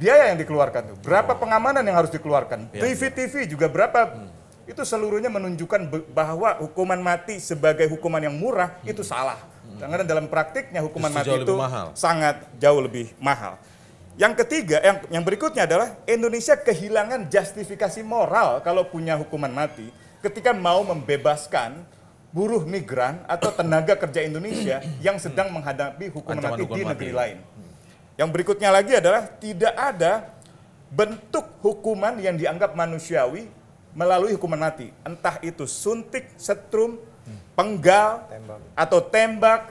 biaya yang dikeluarkan? Berapa pengamanan yang harus dikeluarkan? Iya, TV-TV iya. juga berapa hmm itu seluruhnya menunjukkan bahwa hukuman mati sebagai hukuman yang murah hmm. itu salah. Karena dalam praktiknya hukuman mati itu mahal. sangat jauh lebih mahal. Yang ketiga, yang, yang berikutnya adalah Indonesia kehilangan justifikasi moral kalau punya hukuman mati ketika mau membebaskan buruh migran atau tenaga kerja Indonesia yang sedang menghadapi hukuman Ancaman mati hukuman di mati. negeri lain. Yang berikutnya lagi adalah tidak ada bentuk hukuman yang dianggap manusiawi melalui hukuman mati. Entah itu suntik, setrum, penggal, tembak. atau tembak,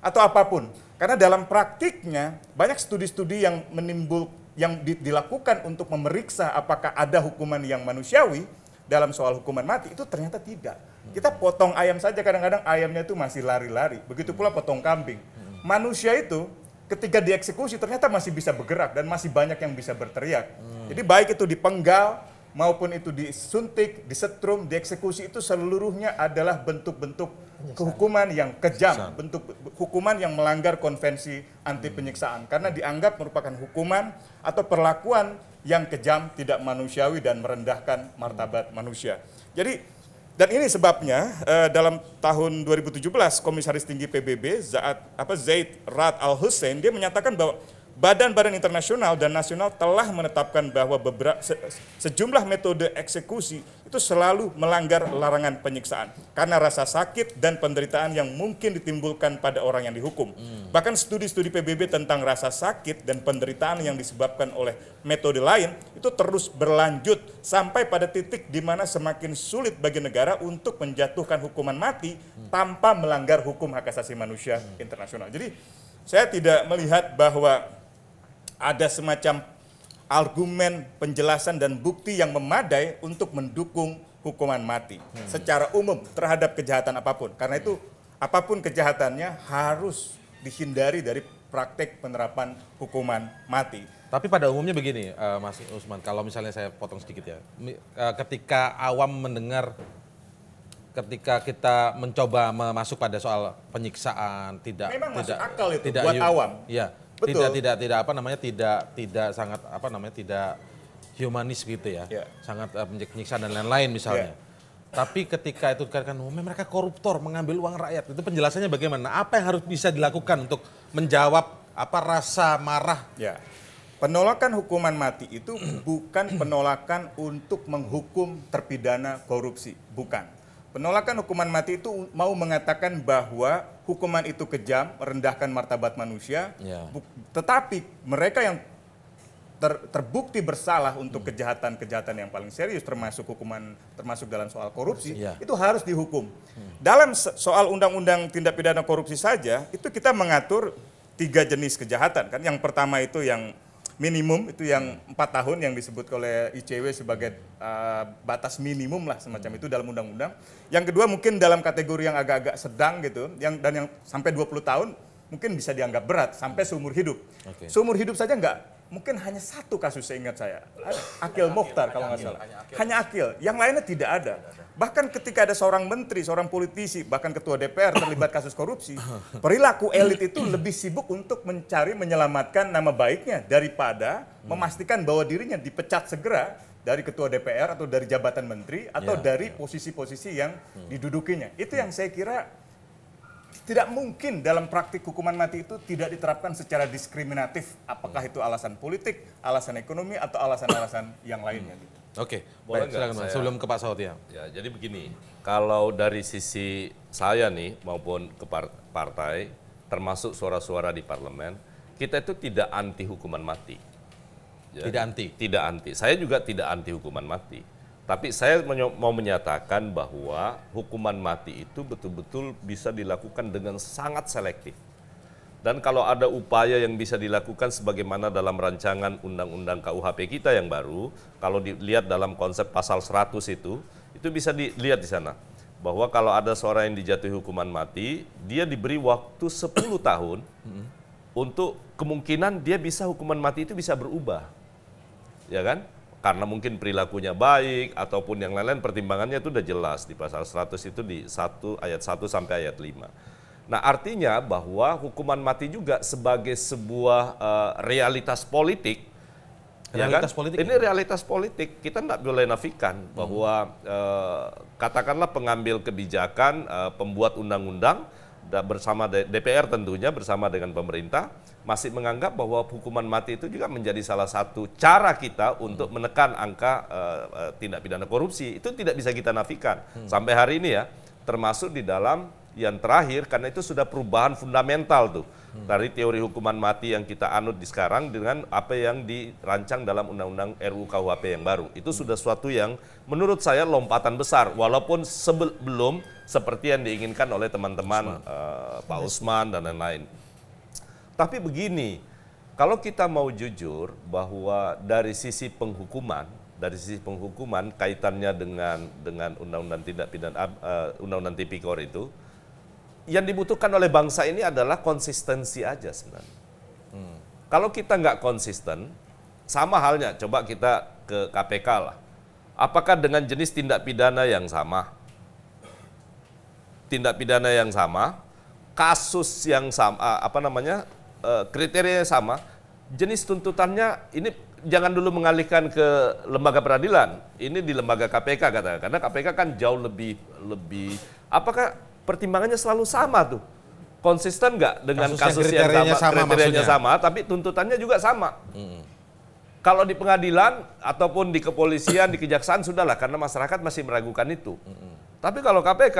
atau apapun. Karena dalam praktiknya banyak studi-studi yang menimbul yang dilakukan untuk memeriksa apakah ada hukuman yang manusiawi dalam soal hukuman mati itu ternyata tidak. Kita potong ayam saja kadang-kadang ayamnya itu masih lari-lari. Begitu pula potong kambing. Manusia itu ketika dieksekusi ternyata masih bisa bergerak dan masih banyak yang bisa berteriak. Hmm. Jadi baik itu dipenggal maupun itu disuntik, disetrum, dieksekusi itu seluruhnya adalah bentuk-bentuk hukuman yang kejam, bentuk hukuman yang melanggar konvensi anti hmm. penyiksaan karena dianggap merupakan hukuman atau perlakuan yang kejam, tidak manusiawi dan merendahkan martabat hmm. manusia. Jadi dan ini sebabnya eh, dalam tahun 2017 Komisaris Tinggi PBB Zaid, apa Zaid Rad Al Hussein dia menyatakan bahwa badan-badan internasional dan nasional telah menetapkan bahwa beberapa sejumlah metode eksekusi itu selalu melanggar larangan penyiksaan karena rasa sakit dan penderitaan yang mungkin ditimbulkan pada orang yang dihukum. Hmm. Bahkan studi-studi PBB tentang rasa sakit dan penderitaan yang disebabkan oleh metode lain itu terus berlanjut sampai pada titik di mana semakin sulit bagi negara untuk menjatuhkan hukuman mati hmm. tanpa melanggar hukum hak asasi manusia hmm. internasional. Jadi saya tidak melihat bahwa ada semacam argumen, penjelasan dan bukti yang memadai untuk mendukung hukuman mati hmm. secara umum terhadap kejahatan apapun. Karena itu apapun kejahatannya harus dihindari dari praktek penerapan hukuman mati. Tapi pada umumnya begini, uh, Mas Usman, kalau misalnya saya potong sedikit ya, uh, ketika awam mendengar, ketika kita mencoba masuk pada soal penyiksaan, tidak, memang tidak, masuk akal itu tidak buat awam. Ya, Betul. Tidak tidak tidak apa namanya tidak tidak sangat apa namanya tidak humanis gitu ya. Yeah. Sangat uh, dan lain-lain misalnya. Yeah. Tapi ketika itu dikatakan, oh, mereka koruptor mengambil uang rakyat, itu penjelasannya bagaimana? Apa yang harus bisa dilakukan untuk menjawab apa rasa marah? Ya. Penolakan hukuman mati itu bukan penolakan untuk menghukum terpidana korupsi, bukan. Penolakan hukuman mati itu mau mengatakan bahwa hukuman itu kejam, merendahkan martabat manusia. Yeah. Tetapi mereka yang ter, terbukti bersalah untuk hmm. kejahatan-kejahatan yang paling serius, termasuk hukuman, termasuk dalam soal korupsi, yeah. itu harus dihukum. Hmm. Dalam soal undang-undang tindak pidana korupsi saja, itu kita mengatur tiga jenis kejahatan kan. Yang pertama itu yang minimum itu yang empat tahun yang disebut oleh ICW sebagai uh, batas minimum lah semacam itu dalam undang-undang. Yang kedua mungkin dalam kategori yang agak-agak sedang gitu, yang dan yang sampai 20 tahun mungkin bisa dianggap berat sampai seumur hidup. Okay. Seumur hidup saja nggak mungkin hanya satu kasus saya ingat saya. Akil Mukhtar kalau nggak salah. Hanya akil. Yang lainnya tidak ada. Bahkan ketika ada seorang menteri, seorang politisi, bahkan ketua DPR terlibat kasus korupsi, perilaku elit itu lebih sibuk untuk mencari menyelamatkan nama baiknya daripada hmm. memastikan bahwa dirinya dipecat segera dari ketua DPR atau dari jabatan menteri atau ya, dari ya. posisi-posisi ya. yang hmm. didudukinya. Itu yang saya kira tidak mungkin dalam praktik hukuman mati itu tidak diterapkan secara diskriminatif. Apakah itu alasan politik, alasan ekonomi, atau alasan-alasan yang lainnya. Gitu. Hmm. Oke, okay. boleh silakan saya, sebelum ke Pak Saud ya. ya. Jadi begini, kalau dari sisi saya nih maupun ke partai, termasuk suara-suara di parlemen, kita itu tidak anti hukuman mati. Ya, tidak anti. Tidak anti. Saya juga tidak anti hukuman mati. Tapi saya mau menyatakan bahwa hukuman mati itu betul-betul bisa dilakukan dengan sangat selektif. Dan kalau ada upaya yang bisa dilakukan sebagaimana dalam rancangan undang-undang KUHP kita yang baru, kalau dilihat dalam konsep pasal 100 itu, itu bisa dilihat di sana bahwa kalau ada seorang yang dijatuhi hukuman mati, dia diberi waktu 10 tahun mm-hmm. untuk kemungkinan dia bisa hukuman mati itu bisa berubah. Ya kan? karena mungkin perilakunya baik ataupun yang lain-lain pertimbangannya itu sudah jelas di pasal 100 itu di 1 ayat 1 sampai ayat 5. Nah, artinya bahwa hukuman mati juga sebagai sebuah uh, realitas politik realitas ya kan? politik. Ini ya? realitas politik. Kita tidak boleh nafikan bahwa hmm. katakanlah pengambil kebijakan, uh, pembuat undang-undang bersama DPR tentunya bersama dengan pemerintah masih menganggap bahwa hukuman mati itu juga menjadi salah satu cara kita untuk hmm. menekan angka uh, uh, tindak pidana korupsi. Itu tidak bisa kita nafikan hmm. sampai hari ini ya, termasuk di dalam yang terakhir karena itu sudah perubahan fundamental tuh hmm. dari teori hukuman mati yang kita anut di sekarang dengan apa yang dirancang dalam undang-undang RUU KUHP yang baru. Itu hmm. sudah suatu yang menurut saya lompatan besar walaupun sebelum seperti yang diinginkan oleh teman-teman uh, Pak Usman dan lain-lain. Tapi begini, kalau kita mau jujur bahwa dari sisi penghukuman, dari sisi penghukuman kaitannya dengan dengan undang-undang tindak pidana uh, undang-undang tipikor itu yang dibutuhkan oleh bangsa ini adalah konsistensi aja sebenarnya. Hmm. Kalau kita nggak konsisten, sama halnya coba kita ke KPK lah. Apakah dengan jenis tindak pidana yang sama? Tindak pidana yang sama, kasus yang sama apa namanya? uh, kriterianya sama, jenis tuntutannya ini jangan dulu mengalihkan ke lembaga peradilan. Ini di lembaga KPK kata karena KPK kan jauh lebih lebih apakah pertimbangannya selalu sama tuh? Konsisten nggak dengan kasus yang sama, sama kriterianya maksudnya. sama, tapi tuntutannya juga sama. Hmm. Kalau di pengadilan ataupun di kepolisian, di kejaksaan sudahlah karena masyarakat masih meragukan itu. Hmm. Tapi kalau KPK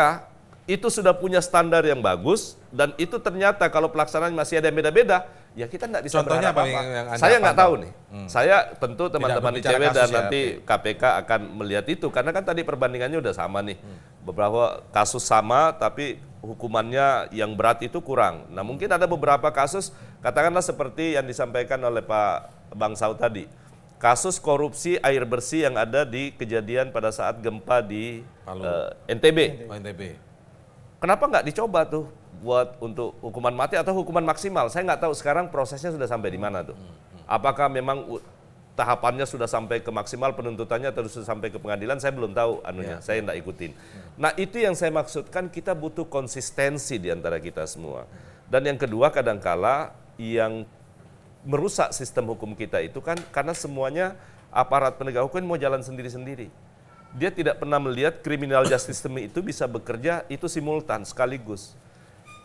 itu sudah punya standar yang bagus dan itu ternyata kalau pelaksanaan masih ada yang beda-beda ya kita tidak bisa Contohnya berharap apa. Yang, saya nggak tahu nih. Hmm. Saya tentu teman-teman ICW dan ya, nanti ya. KPK akan melihat itu karena kan tadi perbandingannya udah sama nih. Hmm. Beberapa kasus sama tapi hukumannya yang berat itu kurang. Nah hmm. mungkin ada beberapa kasus katakanlah seperti yang disampaikan oleh Pak Bang Saud tadi kasus korupsi air bersih yang ada di kejadian pada saat gempa di Uh, eh, NTB. Oh, NTB. Kenapa nggak dicoba tuh buat untuk hukuman mati atau hukuman maksimal? Saya nggak tahu sekarang prosesnya sudah sampai di mana tuh. Apakah memang tahapannya sudah sampai ke maksimal penuntutannya terus sampai ke pengadilan saya belum tahu anunya Ya. saya ya. nggak ikutin. Ya. Nah itu yang saya maksudkan kita butuh konsistensi di antara kita semua. Dan yang kedua kadangkala yang merusak sistem hukum kita itu kan karena semuanya aparat penegak hukum mau jalan sendiri-sendiri dia tidak pernah melihat kriminal justice system itu bisa bekerja itu simultan sekaligus.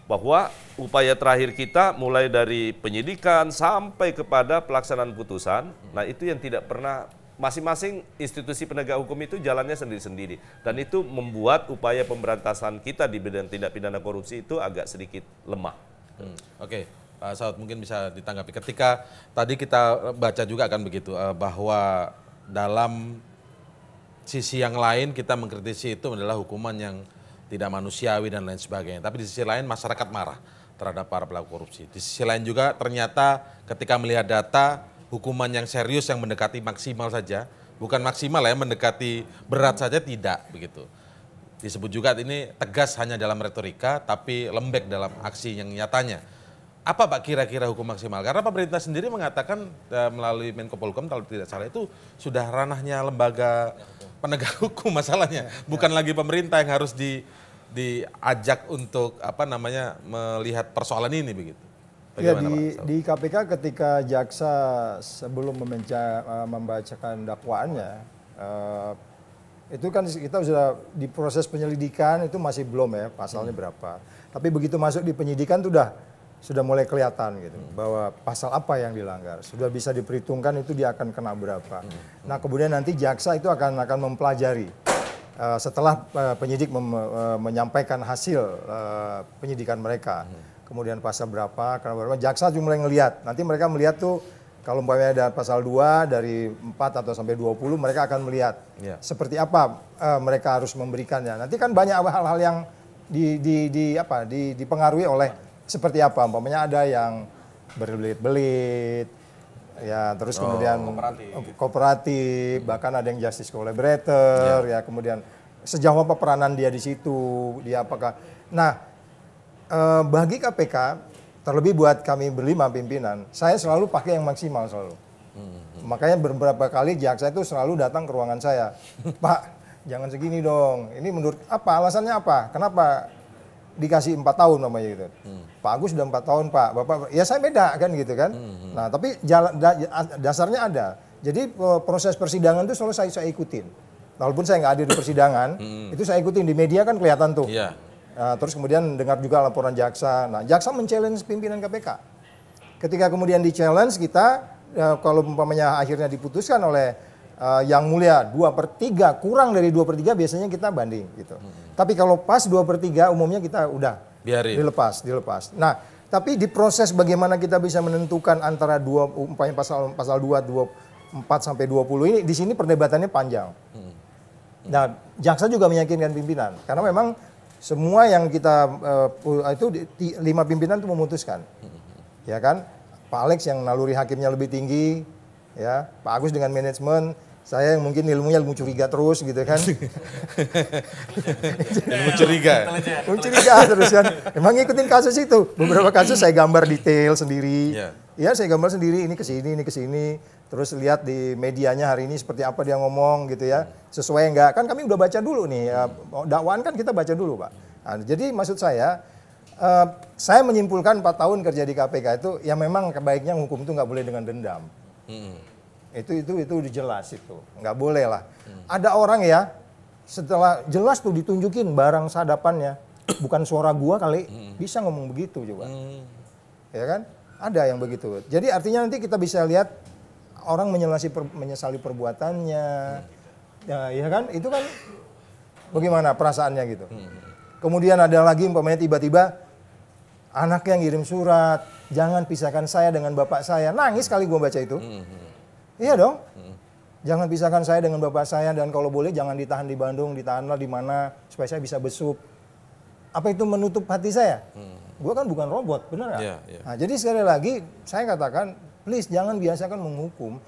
Bahwa upaya terakhir kita mulai dari penyidikan sampai kepada pelaksanaan putusan, nah itu yang tidak pernah masing-masing institusi penegak hukum itu jalannya sendiri-sendiri dan itu membuat upaya pemberantasan kita di bidang tindak pidana korupsi itu agak sedikit lemah. Hmm. Oke, okay. Pak Saud mungkin bisa ditanggapi ketika tadi kita baca juga kan begitu eh, bahwa dalam sisi yang lain kita mengkritisi itu adalah hukuman yang tidak manusiawi dan lain sebagainya. Tapi di sisi lain masyarakat marah terhadap para pelaku korupsi. Di sisi lain juga ternyata ketika melihat data hukuman yang serius yang mendekati maksimal saja, bukan maksimal ya mendekati berat saja tidak begitu. Disebut juga ini tegas hanya dalam retorika tapi lembek dalam aksi yang nyatanya. Apa Pak kira-kira hukum maksimal? Karena pemerintah sendiri mengatakan eh, melalui Menko Polhukam kalau tidak salah itu sudah ranahnya lembaga penegak hukum masalahnya, ya, ya. bukan lagi pemerintah yang harus di diajak untuk apa namanya melihat persoalan ini begitu. ya, di, di KPK ketika jaksa sebelum membaca, eh, membacakan dakwaannya uh, itu kan kita sudah di proses penyelidikan itu masih belum ya pasalnya hmm. berapa. Tapi begitu masuk di penyidikan sudah sudah mulai kelihatan gitu hmm. bahwa pasal apa yang dilanggar sudah bisa diperhitungkan itu dia akan kena berapa. Hmm. Nah kemudian nanti jaksa itu akan akan mempelajari uh, setelah uh, penyidik mem, uh, menyampaikan hasil uh, penyidikan mereka. Hmm. Kemudian pasal berapa, karena berapa, jaksa juga mulai ngelihat. Nanti mereka melihat tuh kalau umpamanya ada pasal 2 dari 4 atau sampai 20 mereka akan melihat yeah. seperti apa uh, mereka harus memberikannya. Nanti kan banyak hal-hal yang di, di, di apa di, dipengaruhi oleh seperti apa? Umpamanya ada yang berbelit-belit, ya terus oh, kemudian kooperatif. Oh, kooperatif, bahkan ada yang justice collaborator, yeah. ya kemudian sejauh apa peranan dia di situ, dia apakah? Nah, eh, bagi KPK terlebih buat kami berlima pimpinan, saya selalu pakai yang maksimal selalu. Hmm. hmm. Makanya beberapa kali jaksa itu selalu datang ke ruangan saya, Pak. Jangan segini dong. Ini menurut apa alasannya apa? Kenapa dikasih empat tahun namanya gitu. Hmm. Pak Agus sudah empat tahun Pak, Bapak ya saya beda kan gitu kan. Hmm. Nah tapi jalan, da, dasarnya ada. Jadi e, proses persidangan itu selalu saya, saya ikutin. Nah, walaupun saya nggak hadir di persidangan, hmm. itu saya ikutin di media kan kelihatan tuh. Yeah. Iya. Nah, terus kemudian dengar juga laporan jaksa. Nah jaksa men-challenge pimpinan KPK. Ketika kemudian di-challenge kita, e, kalau umpamanya akhirnya diputuskan oleh uh, yang mulia dua per tiga kurang dari dua per tiga biasanya kita banding gitu. Hmm. Tapi kalau pas dua per tiga umumnya kita udah Biarin. Dilepas, dilepas. Nah, tapi di proses bagaimana kita bisa menentukan antara dua umpamanya pasal pasal dua empat sampai dua puluh ini di sini perdebatannya panjang. Hmm. Nah, jaksa juga meyakinkan pimpinan karena memang semua yang kita uh, itu di, lima pimpinan itu memutuskan. Hmm. Ya kan? Pak Alex yang naluri hakimnya lebih tinggi, ya, Pak Agus dengan manajemen, saya yang mungkin ilmunya ilmu curiga terus gitu kan. ilmu curiga. ilmu curiga terus kan. Emang ngikutin kasus itu. Beberapa kasus saya gambar detail sendiri. Yeah. Ya iya, saya gambar sendiri ini ke sini, ini ke sini. Terus lihat di medianya hari ini seperti apa dia ngomong gitu ya. Sesuai enggak? Kan kami udah baca dulu nih. Ya, dakwaan kan kita baca dulu, Pak. Nah, jadi maksud saya Uh, saya menyimpulkan 4 tahun kerja di KPK itu ya memang kebaiknya hukum itu nggak boleh dengan dendam. Mm -hmm. Itu itu itu udah jelas itu. Nggak boleh lah. Hmm. Ada orang ya setelah jelas tuh ditunjukin barang sadapannya bukan suara gua kali hmm. bisa ngomong begitu juga Hmm. Ya kan? Ada yang begitu. Jadi artinya nanti kita bisa lihat orang menyelasi per, menyesali perbuatannya. Hmm. Ya, ya kan? Itu kan bagaimana perasaannya gitu. Hmm. Kemudian ada lagi umpamanya tiba-tiba anak yang ngirim surat, jangan pisahkan saya dengan bapak saya. Nangis kali gua baca itu. Hmm. hmm. Iya dong. Hmm. Jangan pisahkan saya dengan bapak saya dan kalau boleh jangan ditahan di Bandung, ditahanlah di mana supaya saya bisa besuk. Apa itu menutup hati saya? Hmm. Gue kan bukan robot, bener nggak? Yeah, yeah. Nah, jadi sekali lagi saya katakan, please jangan biasakan menghukum.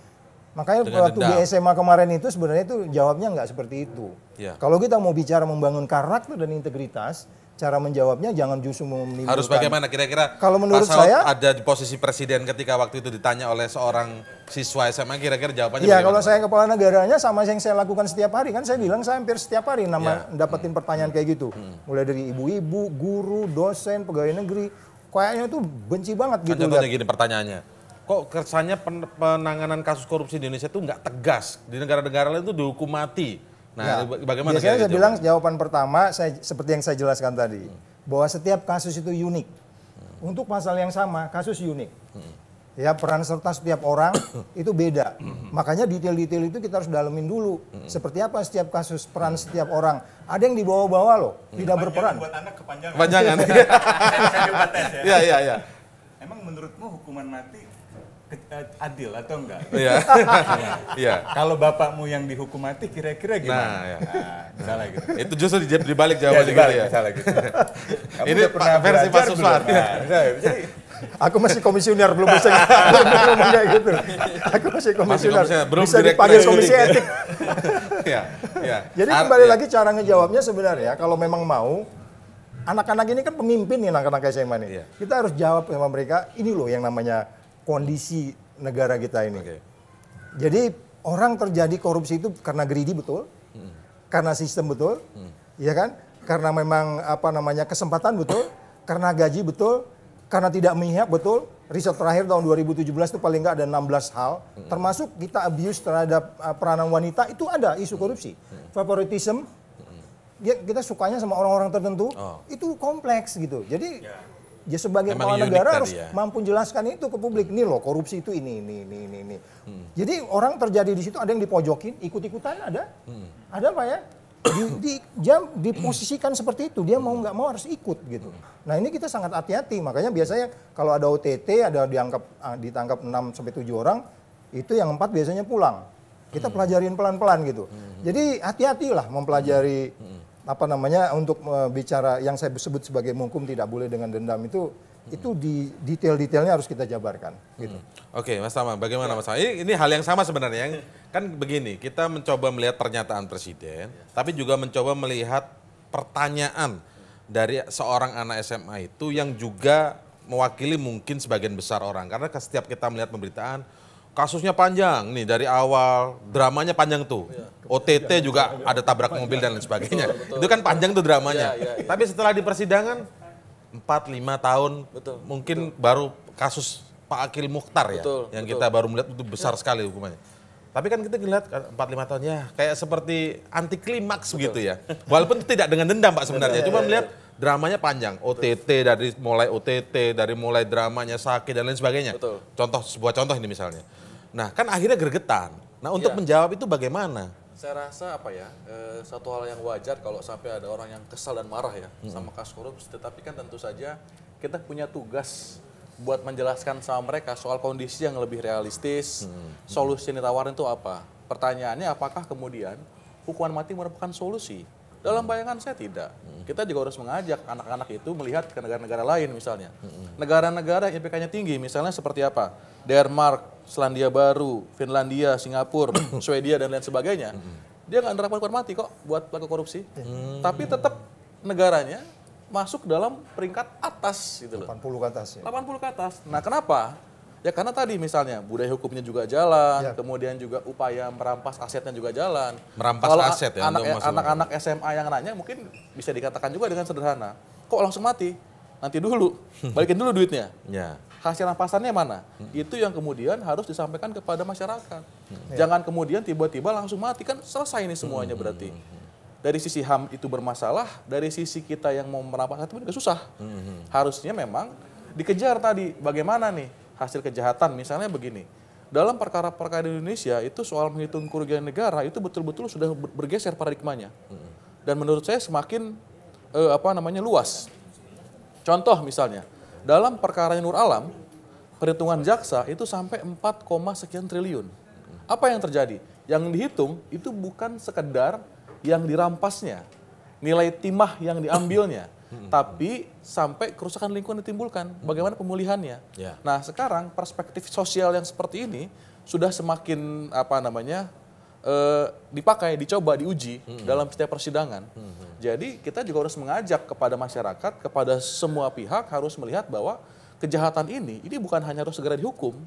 Makanya Dengan waktu dendam. di SMA kemarin itu sebenarnya itu jawabnya nggak seperti itu. Yeah. Kalau kita mau bicara membangun karakter dan integritas, cara menjawabnya jangan justru menimbulkan. Harus bagaimana kira-kira? Kalau menurut Pasal saya ada di posisi presiden ketika waktu itu ditanya oleh seorang siswa SMA kira-kira jawabannya Iya, kalau saya kepala negaranya sama yang saya lakukan setiap hari kan saya bilang saya hampir setiap hari nama ya. dapetin hmm. pertanyaan kayak gitu. Hmm. Mulai dari ibu-ibu, guru, dosen, pegawai negeri, kayaknya itu benci banget gitu. Kan contohnya gini pertanyaannya. Kok kesannya penanganan kasus korupsi di Indonesia itu nggak tegas? Di negara-negara lain itu dihukum mati Nah, ya. bagaimana? Biasanya saya bilang jawaban pertama, saya seperti yang saya jelaskan tadi, hmm. bahwa setiap kasus itu unik. Hmm. Untuk pasal yang sama, kasus unik. Hmm. Ya peran serta setiap orang itu beda. Hmm. Makanya detail-detail itu kita harus dalemin dulu. Hmm. Seperti apa setiap kasus peran hmm. setiap orang. Ada yang dibawa-bawa loh, hmm. tidak berperan. Buat anak kepanjangan. Kepanjangan. saya, saya ya. Iya, iya, iya. Emang menurutmu hukuman mati adil atau enggak? Iya. Iya. Kalau bapakmu yang dihukum mati kira-kira nah, gimana? Iya. Nah, ya. nah gitu. Itu justru di dibalik iya, jawabannya ya, gitu ya. Misalnya gitu. Ini pernah versi Pak Suswan. Nah, gitu. Aku masih komisioner belum bisa belum ngomongnya gitu. Aku masih komisioner. Masih komisioner bisa dipanggil iya, komisi etik. ya, ya. Jadi kembali ya. lagi cara ngejawabnya sebenarnya kalau memang mau anak-anak ini kan pemimpin nih anak-anak SMA ini Ya. Kita harus jawab sama mereka, ini loh yang namanya kondisi negara kita ini. Okay. Jadi orang terjadi korupsi itu karena greedy betul, hmm. karena sistem betul, hmm. ya kan? Karena memang apa namanya kesempatan betul, karena gaji betul, karena tidak memihak betul. Riset terakhir tahun 2017 itu paling nggak ada 16 hal, hmm. termasuk kita abuse terhadap eh, peranan wanita itu ada isu korupsi, hmm. favoritism. Ya, kita sukanya sama orang-orang tertentu, oh. itu kompleks gitu. Jadi ya. Ya sebagai kepala negara harus ya. mampu jelaskan itu ke publik. ini loh korupsi itu ini ini ini ini ini. Hmm. Jadi orang terjadi di situ ada yang dipojokin, ikut-ikutan ada. Hmm. Ada apa ya? Di, di jam diposisikan seperti itu dia mau nggak mau harus ikut gitu. Hmm. Nah ini kita sangat hati-hati makanya biasanya kalau ada OTT ada dianggap ah, ditangkap 6 sampai tujuh orang itu yang empat biasanya pulang. Kita hmm. pelajarin pelan-pelan gitu. Hmm. Jadi hati-hatilah mempelajari apa namanya untuk e, bicara yang saya sebut sebagai menghukum tidak boleh dengan dendam itu hmm. itu di detail-detailnya harus kita jabarkan hmm. gitu. Hmm. Oke, okay, Mas Tama, bagaimana Mas Tama? Ini, ini hal yang sama sebenarnya yang kan begini, kita mencoba melihat pernyataan presiden, ya. tapi juga mencoba melihat pertanyaan dari seorang anak SMA itu yang juga mewakili mungkin sebagian besar orang karena setiap kita melihat pemberitaan kasusnya panjang nih dari awal dramanya panjang tuh ya, OTT ya, juga ya, ada tabrak mobil dan lain sebagainya betul, betul. itu kan panjang tuh dramanya iya, iya, iya. tapi setelah di persidangan 4-5 tahun betul, mungkin betul. baru kasus Pak Akil Mukhtar ya betul, yang betul. kita baru melihat itu besar sekali hukumannya tapi kan kita lihat 4-5 kan, tahun ya kayak seperti anti klimaks begitu ya walaupun tidak dengan dendam Pak sebenarnya cuma melihat dramanya panjang. OTT Betul. dari mulai OTT, dari mulai dramanya sakit dan lain sebagainya. Betul. Contoh sebuah contoh ini misalnya. Nah, kan akhirnya gergetan Nah, untuk ya. menjawab itu bagaimana? Saya rasa apa ya, e, satu hal yang wajar kalau sampai ada orang yang kesal dan marah ya hmm. sama kasus korupsi. Tetapi kan tentu saja kita punya tugas buat menjelaskan sama mereka soal kondisi yang lebih realistis, hmm. solusi yang ditawarin itu apa. Pertanyaannya apakah kemudian hukuman mati merupakan solusi? Dalam bayangan saya tidak. Kita juga harus mengajak anak-anak itu melihat ke negara-negara lain misalnya. Negara-negara yang IPK-nya tinggi misalnya seperti apa? Denmark, Selandia Baru, Finlandia, Singapura, Swedia dan lain sebagainya, dia nggak nerapkan hukuman mati kok buat pelaku korupsi. Hmm. Tapi tetap negaranya masuk dalam peringkat atas gitu loh. 80 ke atas ya. 80 ke atas. Nah, kenapa? Ya karena tadi misalnya budaya hukumnya juga jalan, ya. kemudian juga upaya merampas asetnya juga jalan. Merampas Kalau aset ya. Anak, ya, anak-anak SMA yang nanya mungkin bisa dikatakan juga dengan sederhana. Kok langsung mati? Nanti dulu, balikin dulu duitnya. Ya hasil rampasannya mana? Hmm. Itu yang kemudian harus disampaikan kepada masyarakat. Hmm. Ya. Jangan kemudian tiba-tiba langsung mati kan selesai ini semuanya hmm. berarti. Hmm. Hmm. Dari sisi HAM itu bermasalah, dari sisi kita yang mau merampas itu juga susah. Hmm. hmm. Harusnya memang dikejar tadi bagaimana nih hasil kejahatan misalnya begini. Dalam perkara-perkara di Indonesia itu soal menghitung kerugian negara itu betul-betul sudah bergeser paradigmanya. Hmm. Dan menurut saya semakin eh, apa namanya luas. Contoh misalnya dalam perkara Nur Alam, perhitungan jaksa itu sampai 4, sekian triliun. Apa yang terjadi? Yang dihitung itu bukan sekedar yang dirampasnya, nilai timah yang diambilnya, hmm. tapi sampai kerusakan lingkungan ditimbulkan. Hmm. Bagaimana pemulihannya? Ya. Nah, sekarang perspektif sosial yang seperti ini sudah semakin apa namanya Eh, dipakai, dicoba, diuji hmm. dalam setiap persidangan. Hmm. Jadi kita juga harus mengajak kepada masyarakat, kepada semua pihak harus melihat bahwa kejahatan ini, ini bukan hanya harus segera dihukum,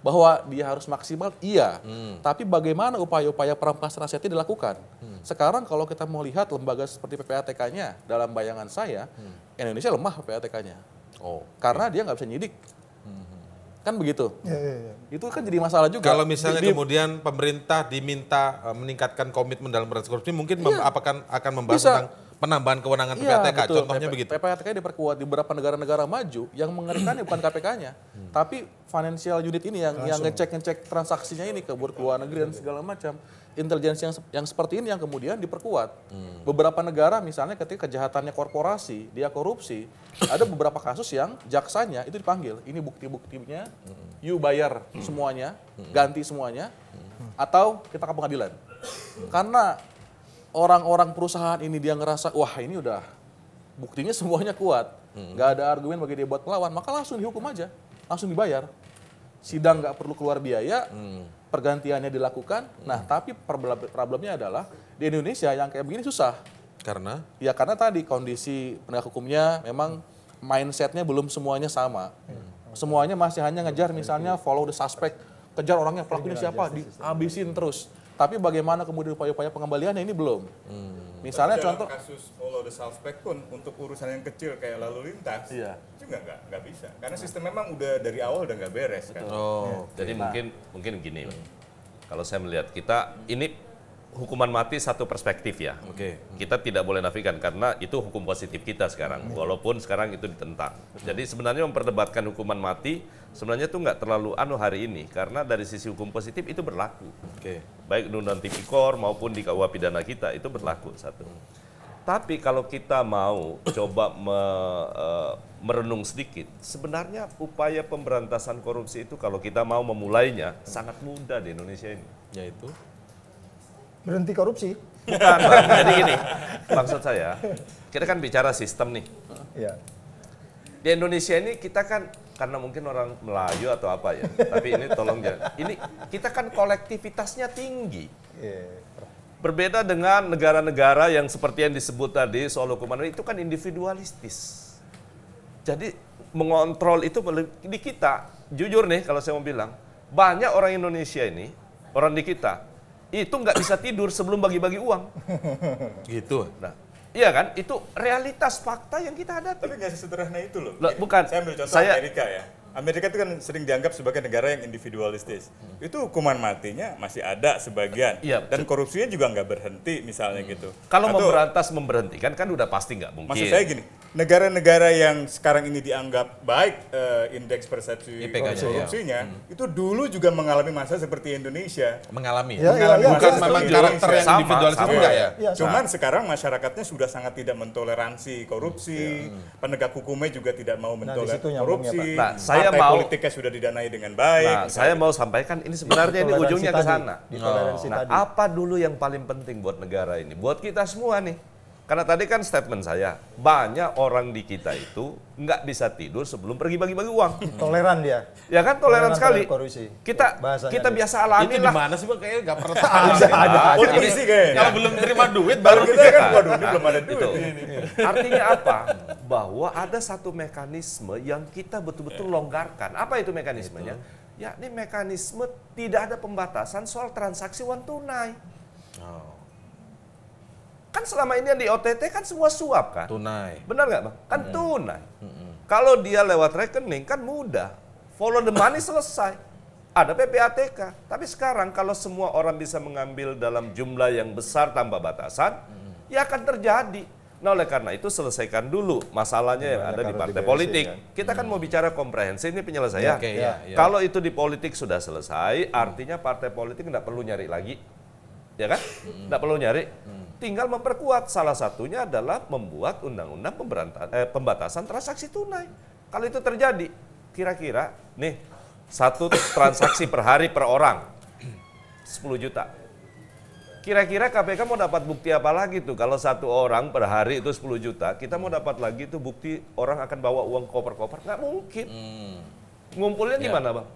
bahwa dia harus maksimal, iya. Hmm. Tapi bagaimana upaya-upaya perampasan asetnya dilakukan? Hmm. Sekarang kalau kita mau lihat lembaga seperti PPATK-nya, dalam bayangan saya, hmm. Indonesia lemah PPATK-nya. Oh, karena iya. dia nggak bisa nyidik. Hmm. Kan begitu. Ya, ya, ya. Itu kan jadi masalah juga. Kalau misalnya jadi, kemudian pemerintah diminta eh, meningkatkan komitmen dalam berantas korupsi, mungkin ya. apakan akan membahas Bisa. tentang penambahan kewenangan ya, PPATK, betul. contohnya P begitu. PPATK diperkuat di beberapa negara-negara maju yang mengerikan bukan KPK-nya, hmm. tapi financial unit ini yang yang ngecek-ngecek transaksinya ini ke buat luar negeri dan segala macam. Intelijensi yang yang seperti ini yang kemudian diperkuat. Hmm. Beberapa negara misalnya ketika kejahatannya korporasi, dia korupsi, ada beberapa kasus yang jaksanya itu dipanggil. Ini bukti-buktinya, hmm. you bayar hmm. semuanya, hmm. ganti semuanya, hmm. atau kita ke pengadilan. Hmm. Karena orang-orang perusahaan ini dia ngerasa, wah ini udah buktinya semuanya kuat, hmm. nggak hmm. ada argumen bagi dia buat melawan, maka langsung dihukum aja, langsung dibayar sidang nggak perlu keluar biaya, hmm. pergantiannya dilakukan. Nah, hmm. Nah, tapi problemnya adalah di Indonesia yang kayak begini susah. Karena? Ya karena tadi kondisi penegak hukumnya memang mindsetnya belum semuanya sama. Hmm. Semuanya masih hanya ngejar iya, misalnya iya. follow the suspect, kejar orangnya pelakunya siapa, dihabisin terus. Tapi bagaimana kemudian upaya-upaya pengembaliannya ini belum. Hmm. Misalnya contoh kasus follow the suspect pun untuk urusan yang kecil kayak lalu lintas. Iya nggak nggak nggak bisa karena sistem memang udah dari awal udah nggak beres kan. Oh, ya. jadi nah. mungkin mungkin gini, kalau saya melihat kita ini hukuman mati satu perspektif ya. Oke. Okay. Kita tidak boleh nafikan karena itu hukum positif kita sekarang, iya. walaupun sekarang itu ditentang. Jadi sebenarnya memperdebatkan hukuman mati sebenarnya itu nggak terlalu anu hari ini karena dari sisi hukum positif itu berlaku. Oke. Okay. Baik undang-undang tipikor maupun di KUH pidana kita itu berlaku satu. Tapi kalau kita mau coba me, uh, merenung sedikit, sebenarnya upaya pemberantasan korupsi itu kalau kita mau memulainya sangat mudah di Indonesia ini. Yaitu berhenti korupsi. Bukan, bang. jadi gini, maksud saya, kita kan bicara sistem nih. Ya. Di Indonesia ini kita kan karena mungkin orang Melayu atau apa ya, tapi ini tolong jangan. Ini kita kan kolektivitasnya tinggi. Ya, Berbeda dengan negara-negara yang seperti yang disebut tadi soal hukuman itu kan individualistis. Jadi mengontrol itu di kita, jujur nih kalau saya mau bilang, banyak orang Indonesia ini, orang di kita, itu nggak bisa tidur sebelum bagi-bagi uang. Gitu. Nah, Iya kan? Itu realitas fakta yang kita hadapi. Tapi nggak sesederhana itu loh. Loh, bukan. Saya ambil contoh saya, Amerika ya. Amerika itu kan sering dianggap sebagai negara yang individualistis. Hmm. Itu hukuman matinya masih ada sebagian. Ya, dan korupsinya juga nggak berhenti misalnya hmm. gitu. Kalau Atau, memberantas memberhentikan kan udah pasti nggak mungkin. Maksud saya gini, negara-negara yang sekarang ini dianggap baik uh, indeks persepsi iya. korupsinya, ya. hmm. itu dulu juga mengalami masa seperti Indonesia. Mengalami? Ya, ya, ya mengalami ya, ya, bukan ya, memang karakter yang individualistis juga ya. Cuman nah. sekarang masyarakatnya sudah sangat tidak mentoleransi korupsi, ya. penegak hukumnya juga tidak mau nah, mentoleransi nah, korupsi. Ya, saya mau politiknya sudah didanai dengan baik. Nah, saya mau sampaikan ini sebenarnya ini ujungnya ke sana. Nah, apa dulu yang paling penting buat negara ini? Buat kita semua nih karena tadi kan statement saya, banyak orang di kita itu nggak bisa tidur sebelum pergi bagi-bagi uang. Hmm. Toleran dia. Ya kan toleran, sekali. Kita iya, kita biasa alami lah. Itu mana sih Bang? Kayaknya nggak pernah tahu. ada, ada. Korupsi kayaknya. Kalau belum terima duit baru kita kan waduh ini belum ada duit. Artinya apa? Bahwa ada satu mekanisme yang kita betul-betul iya. longgarkan. Apa itu mekanismenya? Yakni Ya, ini mekanisme tidak ada pembatasan soal transaksi uang tunai. Kan selama ini yang di OTT kan semua suap kan? Tunai. Benar nggak bang? Kan hmm. tunai. Hmm. Kalau dia lewat rekening kan mudah. Follow the money selesai. Ada PPATK. Tapi sekarang kalau semua orang bisa mengambil dalam jumlah yang besar tanpa batasan, hmm. ya akan terjadi. Nah oleh karena itu selesaikan dulu masalahnya ya, yang ada di partai di BNC, politik. ya. Kita kan mau bicara komprehensif ini penyelesaian. Ya, okay, ya, ya. Kalau itu di politik sudah selesai, artinya partai politik tidak perlu nyari lagi ya kan? Tidak hmm. perlu nyari. Hmm. Tinggal memperkuat. Salah satunya adalah membuat undang-undang eh, pembatasan transaksi tunai. Kalau itu terjadi, kira-kira nih satu transaksi per hari per orang 10 juta. Kira-kira KPK mau dapat bukti apa lagi tuh kalau satu orang per hari itu 10 juta, kita mau dapat lagi tuh bukti orang akan bawa uang koper-koper nggak mungkin. Hmm. Ngumpulnya ya. gimana, ya. Bang?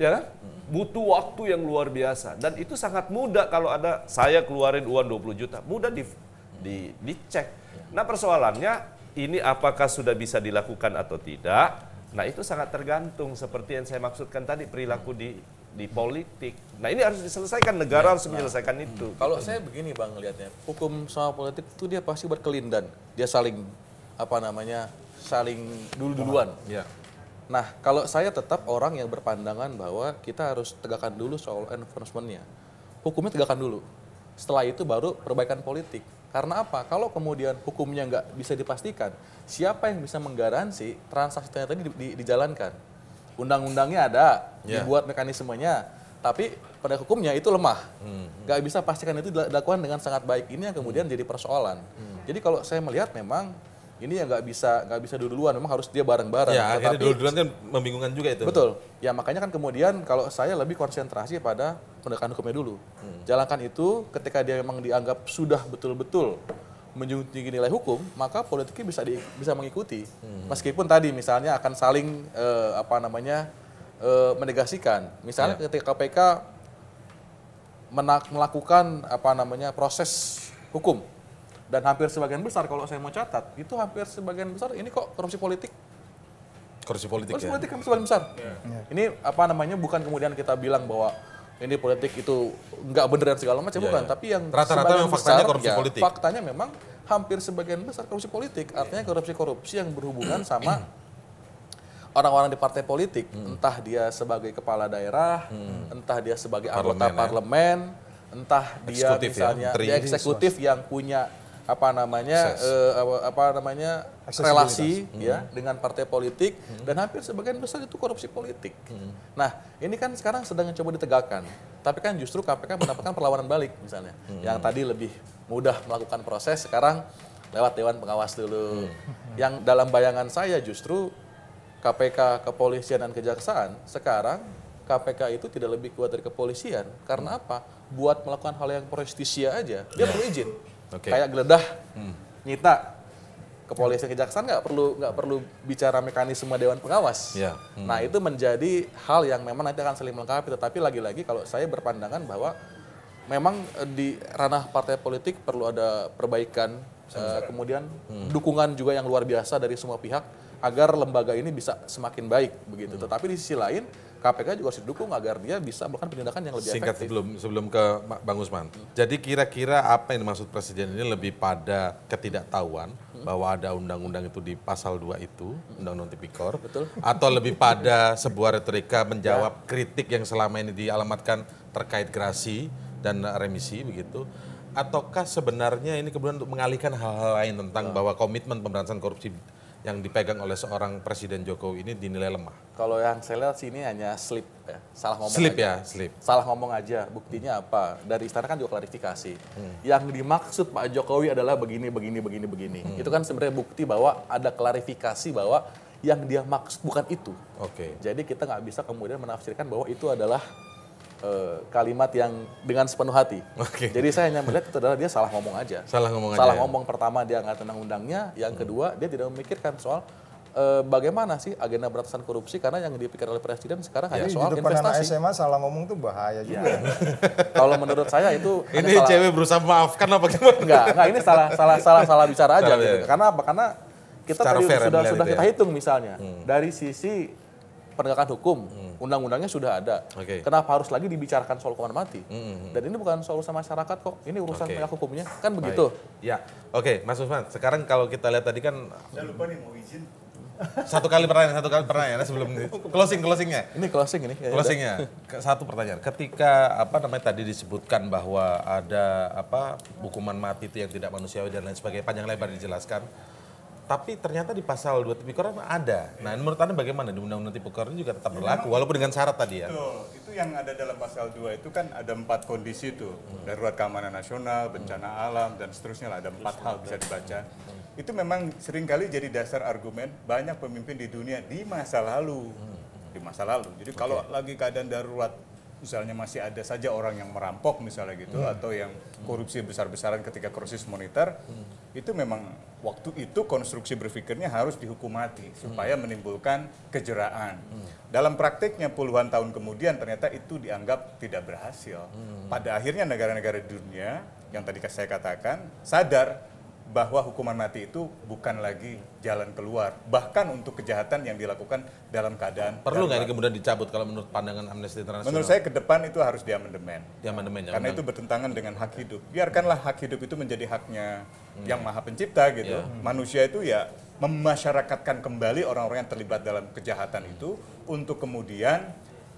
ya kan? Butuh waktu yang luar biasa dan itu sangat mudah kalau ada saya keluarin uang 20 juta, mudah di, di dicek. Nah, persoalannya ini apakah sudah bisa dilakukan atau tidak? Nah, itu sangat tergantung seperti yang saya maksudkan tadi perilaku di di politik. Nah, ini harus diselesaikan negara ya, harus menyelesaikan nah, itu. Kalau gitu. saya begini Bang lihatnya, hukum sama politik itu dia pasti berkelindan. Dia saling apa namanya? saling dulu-duluan. Ya. Nah, kalau saya tetap orang yang berpandangan bahwa kita harus tegakkan dulu soal enforcement-nya. Hukumnya tegakkan dulu. Setelah itu baru perbaikan politik. Karena apa? Kalau kemudian hukumnya nggak bisa dipastikan, siapa yang bisa menggaransi transaksi ternyata di, di, dijalankan? Undang-undangnya ada, yeah. dibuat mekanismenya, tapi pada hukumnya itu lemah. Hmm, hmm. Nggak hmm. bisa pastikan itu dilakukan dengan sangat baik. Ini yang kemudian hmm. jadi persoalan. Hmm. Jadi kalau saya melihat memang ini yang nggak bisa nggak bisa duluan memang harus dia bareng-bareng ya Tetapi, duluan kan membingungkan juga itu betul ya makanya kan kemudian kalau saya lebih konsentrasi pada penegakan hukumnya dulu hmm. jalankan itu ketika dia memang dianggap sudah betul-betul menjunjung tinggi nilai hukum maka politiknya bisa di, bisa mengikuti hmm. meskipun tadi misalnya akan saling eh, apa namanya eh, menegasikan misalnya ya. ketika KPK menak, melakukan apa namanya proses hukum dan hampir sebagian besar kalau saya mau catat, itu hampir sebagian besar ini kok korupsi politik. Korupsi politik korupsi ya? politik sebagian besar. Yeah. Iya. Ini apa namanya, bukan kemudian kita bilang bahwa ini politik itu nggak bener dan segala macam, yeah, bukan. Yeah. Tapi yang rata-rata memang besar, faktanya korupsi ya, politik. Faktanya memang hampir sebagian besar korupsi politik. Iya. Artinya korupsi-korupsi yang berhubungan sama orang-orang di partai politik, hmm. entah dia sebagai kepala daerah, hmm. entah dia sebagai anggota parlemen, ya. parlemen entah dia eksekutif ya, misalnya ya, dia eksekutif yang punya apa namanya eh, apa namanya relasi hmm. ya dengan partai politik hmm. dan hampir sebagian besar itu korupsi politik. Hmm. Nah, ini kan sekarang sedang coba ditegakkan. Tapi kan justru KPK mendapatkan perlawanan balik misalnya. Hmm. Yang tadi lebih mudah melakukan proses sekarang lewat dewan pengawas dulu. Hmm. Yang dalam bayangan saya justru KPK, kepolisian dan kejaksaan sekarang KPK itu tidak lebih kuat dari kepolisian. Karena hmm. apa? Buat melakukan hal yang prestisia aja, dia ya. perlu izin. Okay. Kayak geledah, hmm. nyita. Kepolisian kejaksaan nggak perlu nggak perlu bicara mekanisme dewan pengawas. Yeah. Iya. Hmm. Nah itu menjadi hal yang memang nanti akan saling melengkapi. Tetapi lagi-lagi kalau saya berpandangan bahwa memang eh, di ranah partai politik perlu ada perbaikan, uh, kemudian hmm. dukungan juga yang luar biasa dari semua pihak agar lembaga ini bisa semakin baik begitu. Hmm. Tetapi di sisi lain KPK juga harus didukung agar dia bisa melakukan penindakan yang lebih Singkat efektif. sebelum sebelum ke Bang Usman. Hmm. Jadi kira-kira apa yang dimaksud presiden ini lebih pada ketidaktahuan hmm. bahwa ada undang-undang itu di pasal 2 itu, undang-undang tipikor, Betul. atau lebih pada sebuah retorika menjawab ya. kritik yang selama ini dialamatkan terkait gerasi dan remisi begitu ataukah sebenarnya ini kemudian untuk mengalihkan hal-hal lain tentang hmm. bahwa komitmen pemberantasan korupsi yang dipegang oleh seorang Presiden Jokowi ini dinilai lemah? Kalau yang saya lihat sini hanya slip ya, salah ngomong. Slip aja. ya, slip. Salah ngomong aja. Buktinya apa? Dari istana kan juga klarifikasi. Hmm. Yang dimaksud Pak Jokowi adalah begini, begini, begini, begini. Hmm. Itu kan sebenarnya bukti bahwa ada klarifikasi bahwa yang dia maksud bukan itu. Oke. Okay. Jadi kita nggak bisa kemudian menafsirkan bahwa itu adalah Eh, kalimat yang dengan sepenuh hati. Okay. Jadi saya hanya melihat itu adalah dia salah ngomong aja. Salah ngomong salah aja. Salah ya. ngomong ya? pertama dia nggak tenang undangnya, yang hmm. kedua dia tidak memikirkan soal uh, bagaimana sih agenda beratasan korupsi karena yang dipikir oleh presiden sekarang Jadi ya. hanya soal di depan investasi. SMA salah ngomong tuh bahaya juga. Ya. Kalau menurut saya itu ini salah, cewek berusaha maafkan apa gimana? Enggak, enggak ini salah salah salah salah bicara aja salah gitu. Ya. Karena apa? Karena kita tadi sudah sudah gitu ya? kita hitung misalnya hmm. dari sisi penegakan hukum, hmm. undang-undangnya sudah ada. Okay. Kenapa harus lagi dibicarakan soal hukuman mati? Hmm, hmm, hmm. Dan ini bukan soal urusan masyarakat kok, ini urusan okay. hukumnya, kan Baik. begitu? Ya, oke, okay. Mas Usman. Sekarang kalau kita lihat tadi kan. Saya lupa nih mau izin. Satu kali pertanyaan, satu kali pertanyaan ya, sebelum ini closing closingnya. Ini closing ini. Ya, closingnya ya? satu pertanyaan. Ketika apa namanya tadi disebutkan bahwa ada apa hukuman mati itu yang tidak manusiawi dan lain sebagainya panjang lebar dijelaskan tapi ternyata di pasal 2 tipikor ada. Nah, menurut Anda bagaimana di undang-undang tipikor ini juga tetap berlaku walaupun dengan syarat tadi ya. Betul. Itu yang ada dalam pasal 2 itu kan ada empat kondisi itu. Hmm. Darurat keamanan nasional, bencana hmm. alam dan seterusnya lah ada empat hal bisa dibaca. Hmm. Itu memang seringkali jadi dasar argumen banyak pemimpin di dunia di masa lalu. Hmm. Di masa lalu. Jadi okay. kalau lagi keadaan darurat misalnya masih ada saja orang yang merampok misalnya gitu hmm. atau yang hmm. korupsi besar-besaran ketika krisis moneter hmm. itu memang waktu itu konstruksi berpikirnya harus dihukum mati hmm. supaya menimbulkan kejeraan. Hmm. Dalam praktiknya puluhan tahun kemudian ternyata itu dianggap tidak berhasil. Hmm. Pada akhirnya negara-negara dunia yang tadi saya katakan sadar bahwa hukuman mati itu bukan lagi jalan keluar bahkan untuk kejahatan yang dilakukan dalam keadaan perlu nggak kemudian dicabut kalau menurut pandangan Amnesty Internasional menurut saya ke depan itu harus diamandemen diamandemen ya, karena itu bertentangan dengan hak hidup biarkanlah hak hidup itu menjadi haknya hmm. yang maha pencipta gitu iya. hmm. manusia itu ya memasyarakatkan kembali orang-orang yang terlibat dalam kejahatan itu untuk kemudian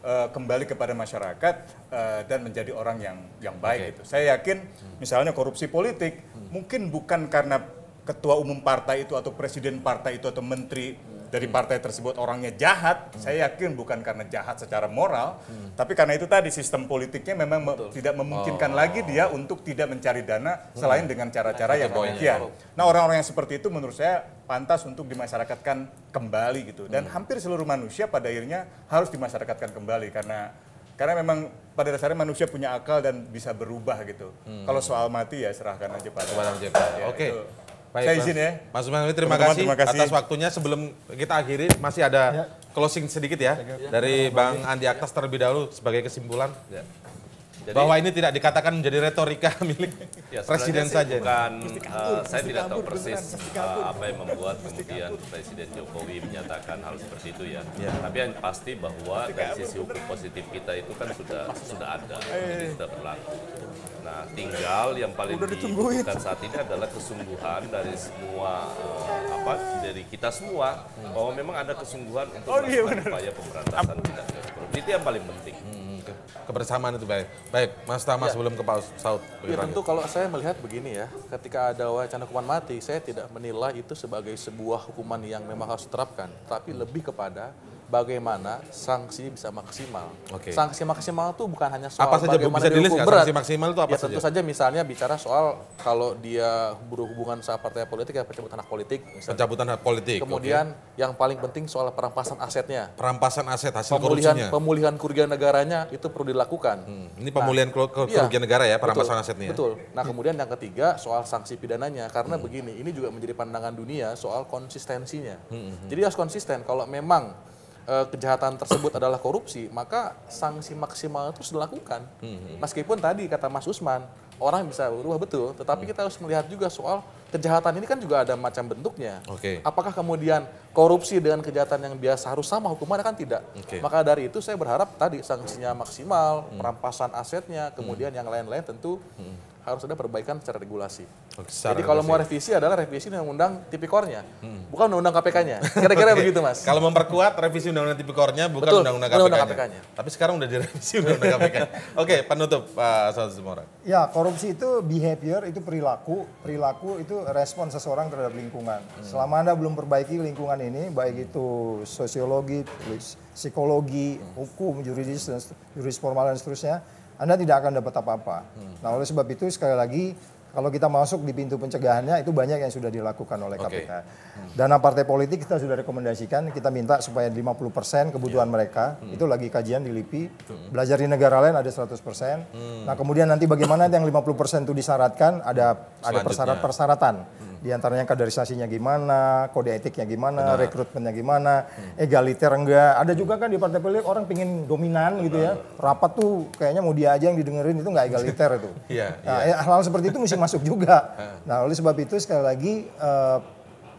uh, kembali kepada masyarakat uh, dan menjadi orang yang yang baik okay. itu. Saya yakin misalnya korupsi politik hmm. mungkin bukan karena ketua umum partai itu atau presiden partai itu atau menteri dari partai tersebut orangnya jahat, hmm. saya yakin bukan karena jahat secara moral, hmm. tapi karena itu tadi sistem politiknya memang Betul. tidak memungkinkan oh. lagi dia oh. untuk tidak mencari dana hmm. selain dengan cara-cara yang demikian. Ya. Nah orang-orang yang seperti itu menurut saya pantas untuk dimasyarakatkan kembali gitu. Dan hmm. hampir seluruh manusia pada akhirnya harus dimasyarakatkan kembali karena karena memang pada dasarnya manusia punya akal dan bisa berubah gitu. Hmm. Kalau soal mati ya serahkan aja pada. Oke. Okay. Gitu. Baik, saya izin ya. Mas Sumarni, terima, terima kasih atas waktunya. Sebelum kita akhiri, masih ada ya. closing sedikit ya, ya. dari ya. Bang Andi Aktas terlebih dahulu sebagai kesimpulan. Ya. Jadi, Bahwa ini tidak dikatakan menjadi retorika milik ya, presiden saja. Bukan, uh, saya tidak tahu persis uh, apa yang membuat kemudian Presiden Jokowi menyatakan hal seperti itu ya. ya. Tapi yang pasti bahwa dari sisi hukum positif kita itu kan sudah sudah ada, ini eh. sudah berlaku. Nah, tinggal yang paling dibutuhkan saat ini adalah kesungguhan dari semua uh, apa dari kita semua hmm. bahwa memang ada kesungguhan untuk oh, iya upaya pemberantasan tindak pidana korupsi itu yang paling penting kebersamaan itu baik. Baik, Mas Tama ya. sebelum ke Pak Saud. Ya, tentu kalau saya melihat begini ya, ketika ada wacana hukuman mati, saya tidak menilai itu sebagai sebuah hukuman yang memang harus diterapkan, tapi lebih kepada bagaimana sanksi bisa maksimal. Okay. Sanksi maksimal itu bukan hanya soal apa saja bagaimana bisa dihukum berat. Sanksi maksimal itu apa ya, saja? Tentu saja misalnya bicara soal kalau dia berhubungan sama partai politik ya pencabutan hak politik. Misalnya. Pencabutan hak politik. Kemudian okay. yang paling penting soal perampasan asetnya. Perampasan aset hasil pemulihan, korupsinya. Pemulihan kerugian negaranya itu perlu dilakukan. Hmm. Ini nah, pemulihan nah, kerugian iya, negara ya perampasan betul, asetnya. Betul. Nah hmm. kemudian yang ketiga soal sanksi pidananya karena hmm. begini ini juga menjadi pandangan dunia soal konsistensinya. Hmm. hmm, hmm. Jadi harus konsisten kalau memang Eh, kejahatan tersebut adalah korupsi, maka sanksi maksimal itu sudah dilakukan. Mhm. Meskipun tadi kata Mas Usman, orang bisa berubah betul, tetapi mhm. kita harus melihat juga soal kejahatan ini kan juga ada macam bentuknya. Okay. Apakah kemudian korupsi dengan kejahatan yang biasa harus sama hukumannya kan tidak. Okay. Maka dari itu saya berharap tadi sanksinya maksimal, mhm. perampasan asetnya, kemudian yang lain-lain tentu hmm harus ada perbaikan secara regulasi. Oke, secara Jadi kalau mau revisi adalah revisi undang-undang tipikornya, hmm. bukan undang-undang KPK-nya. Kira-kira begitu mas. Kalau memperkuat revisi undang-undang tipikornya bukan undang-undang KPK-nya. KPK Tapi sekarang udah direvisi undang-undang KPK. Oke, penutup Pak Saud Ya, korupsi itu behavior, itu perilaku. Perilaku itu respon seseorang terhadap lingkungan. Hmm. Selama Anda belum perbaiki lingkungan ini, baik itu sosiologi, psikologi, hmm. hukum, juridis, juridis formal dan seterusnya, anda tidak akan dapat apa-apa. Hmm. Nah, oleh sebab itu sekali lagi kalau kita masuk di pintu pencegahannya itu banyak yang sudah dilakukan oleh KPK. Hmm. Dana partai politik kita sudah rekomendasikan, kita minta supaya 50% kebutuhan yeah. mereka. Hmm. Itu lagi kajian di LIPI. Hmm. Belajar di negara lain ada 100%. Hmm. Nah, kemudian nanti bagaimana yang 50% itu disyaratkan ada ada persyarat-persyaratan. Hmm. Di antaranya kaderisasinya gimana, kode etiknya gimana, Benar. rekrutmennya gimana, hmm. egaliter enggak. Ada juga kan di partai politik orang pingin dominan Benar. gitu ya. Rapat tuh kayaknya mau dia aja yang didengerin itu enggak egaliter itu. yeah, nah, iya. Eh, hal-hal seperti itu mesti masuk juga. Nah, oleh sebab itu sekali lagi uh,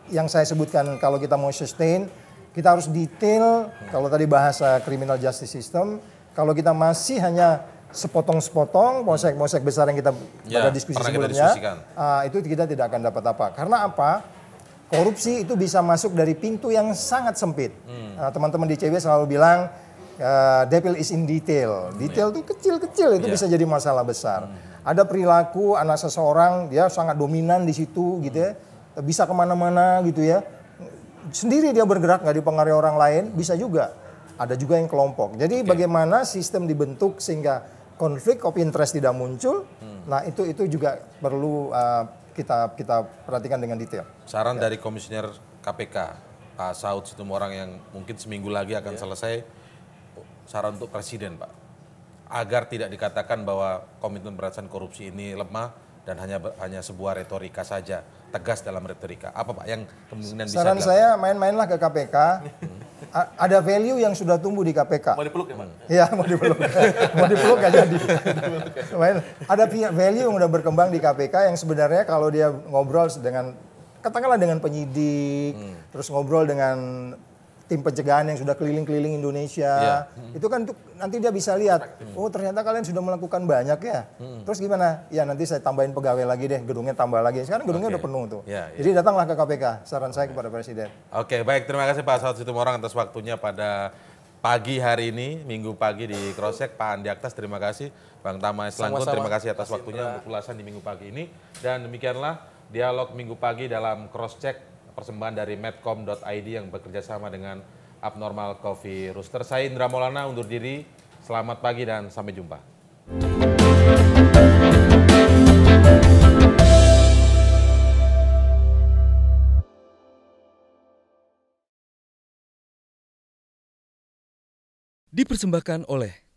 yang saya sebutkan kalau kita mau sustain, kita harus detail. Hmm. Kalau tadi bahasa criminal justice system, kalau kita masih hanya sepotong-sepotong mosek-mosek besar yang kita ya, pada diskusi sebelumnya kita uh, ah, itu kita tidak akan dapat apa karena apa korupsi itu bisa masuk dari pintu yang sangat sempit hmm. Ah, teman-teman hmm. uh, di CW selalu bilang uh, devil is in detail hmm, detail hmm. Ya. itu kecil-kecil itu ya. bisa jadi masalah besar hmm. ada perilaku anak seseorang dia sangat dominan di situ gitu ya hmm. bisa kemana-mana gitu ya sendiri dia bergerak nggak dipengaruhi orang lain bisa juga ada juga yang kelompok jadi okay. bagaimana sistem dibentuk sehingga konflik of interest tidak muncul. Hmm. Nah, itu itu juga perlu uh, kita kita perhatikan dengan detail. Saran ya. dari komisioner KPK Pak Saud itu orang yang mungkin seminggu lagi akan ya. selesai saran untuk presiden, Pak. Agar tidak dikatakan bahwa komitmen pemberantasan korupsi ini lemah, dan hanya hanya sebuah retorika saja, tegas dalam retorika. Apa Pak yang kemungkinan bisa Saran saya main-mainlah ke KPK. ada value yang sudah tumbuh di KPK. Mau dipeluk ya, Pak? ya mau dipeluk. mau dipeluk gak jadi. Main, ada value yang sudah berkembang di KPK yang sebenarnya kalau dia ngobrol dengan katakanlah dengan penyidik, hmm. terus ngobrol dengan tim pencegahan yang sudah keliling-keliling Indonesia. Yeah. Itu kan nanti dia bisa lihat, oh ternyata kalian sudah melakukan banyak ya. Hmm. Terus gimana? Ya nanti saya tambahin pegawai lagi deh, gedungnya tambah lagi. Sekarang gedungnya okay. udah penuh tuh. Yeah, yeah. Jadi datanglah ke KPK, saran saya kepada Presiden. Oke, okay, baik. Terima kasih Pak Saud Situmorang atas waktunya pada pagi hari ini, minggu pagi di Crossek. Pak Andi Aktas, terima kasih. Bang Tama Selangkut, terima kasih atas waktunya untuk ulasan di minggu pagi ini. Dan demikianlah dialog minggu pagi dalam Crosscheck persembahan dari medcom.id yang bekerja sama dengan Abnormal Coffee Rooster. Saya Indra Maulana undur diri. Selamat pagi dan sampai jumpa. Dipersembahkan oleh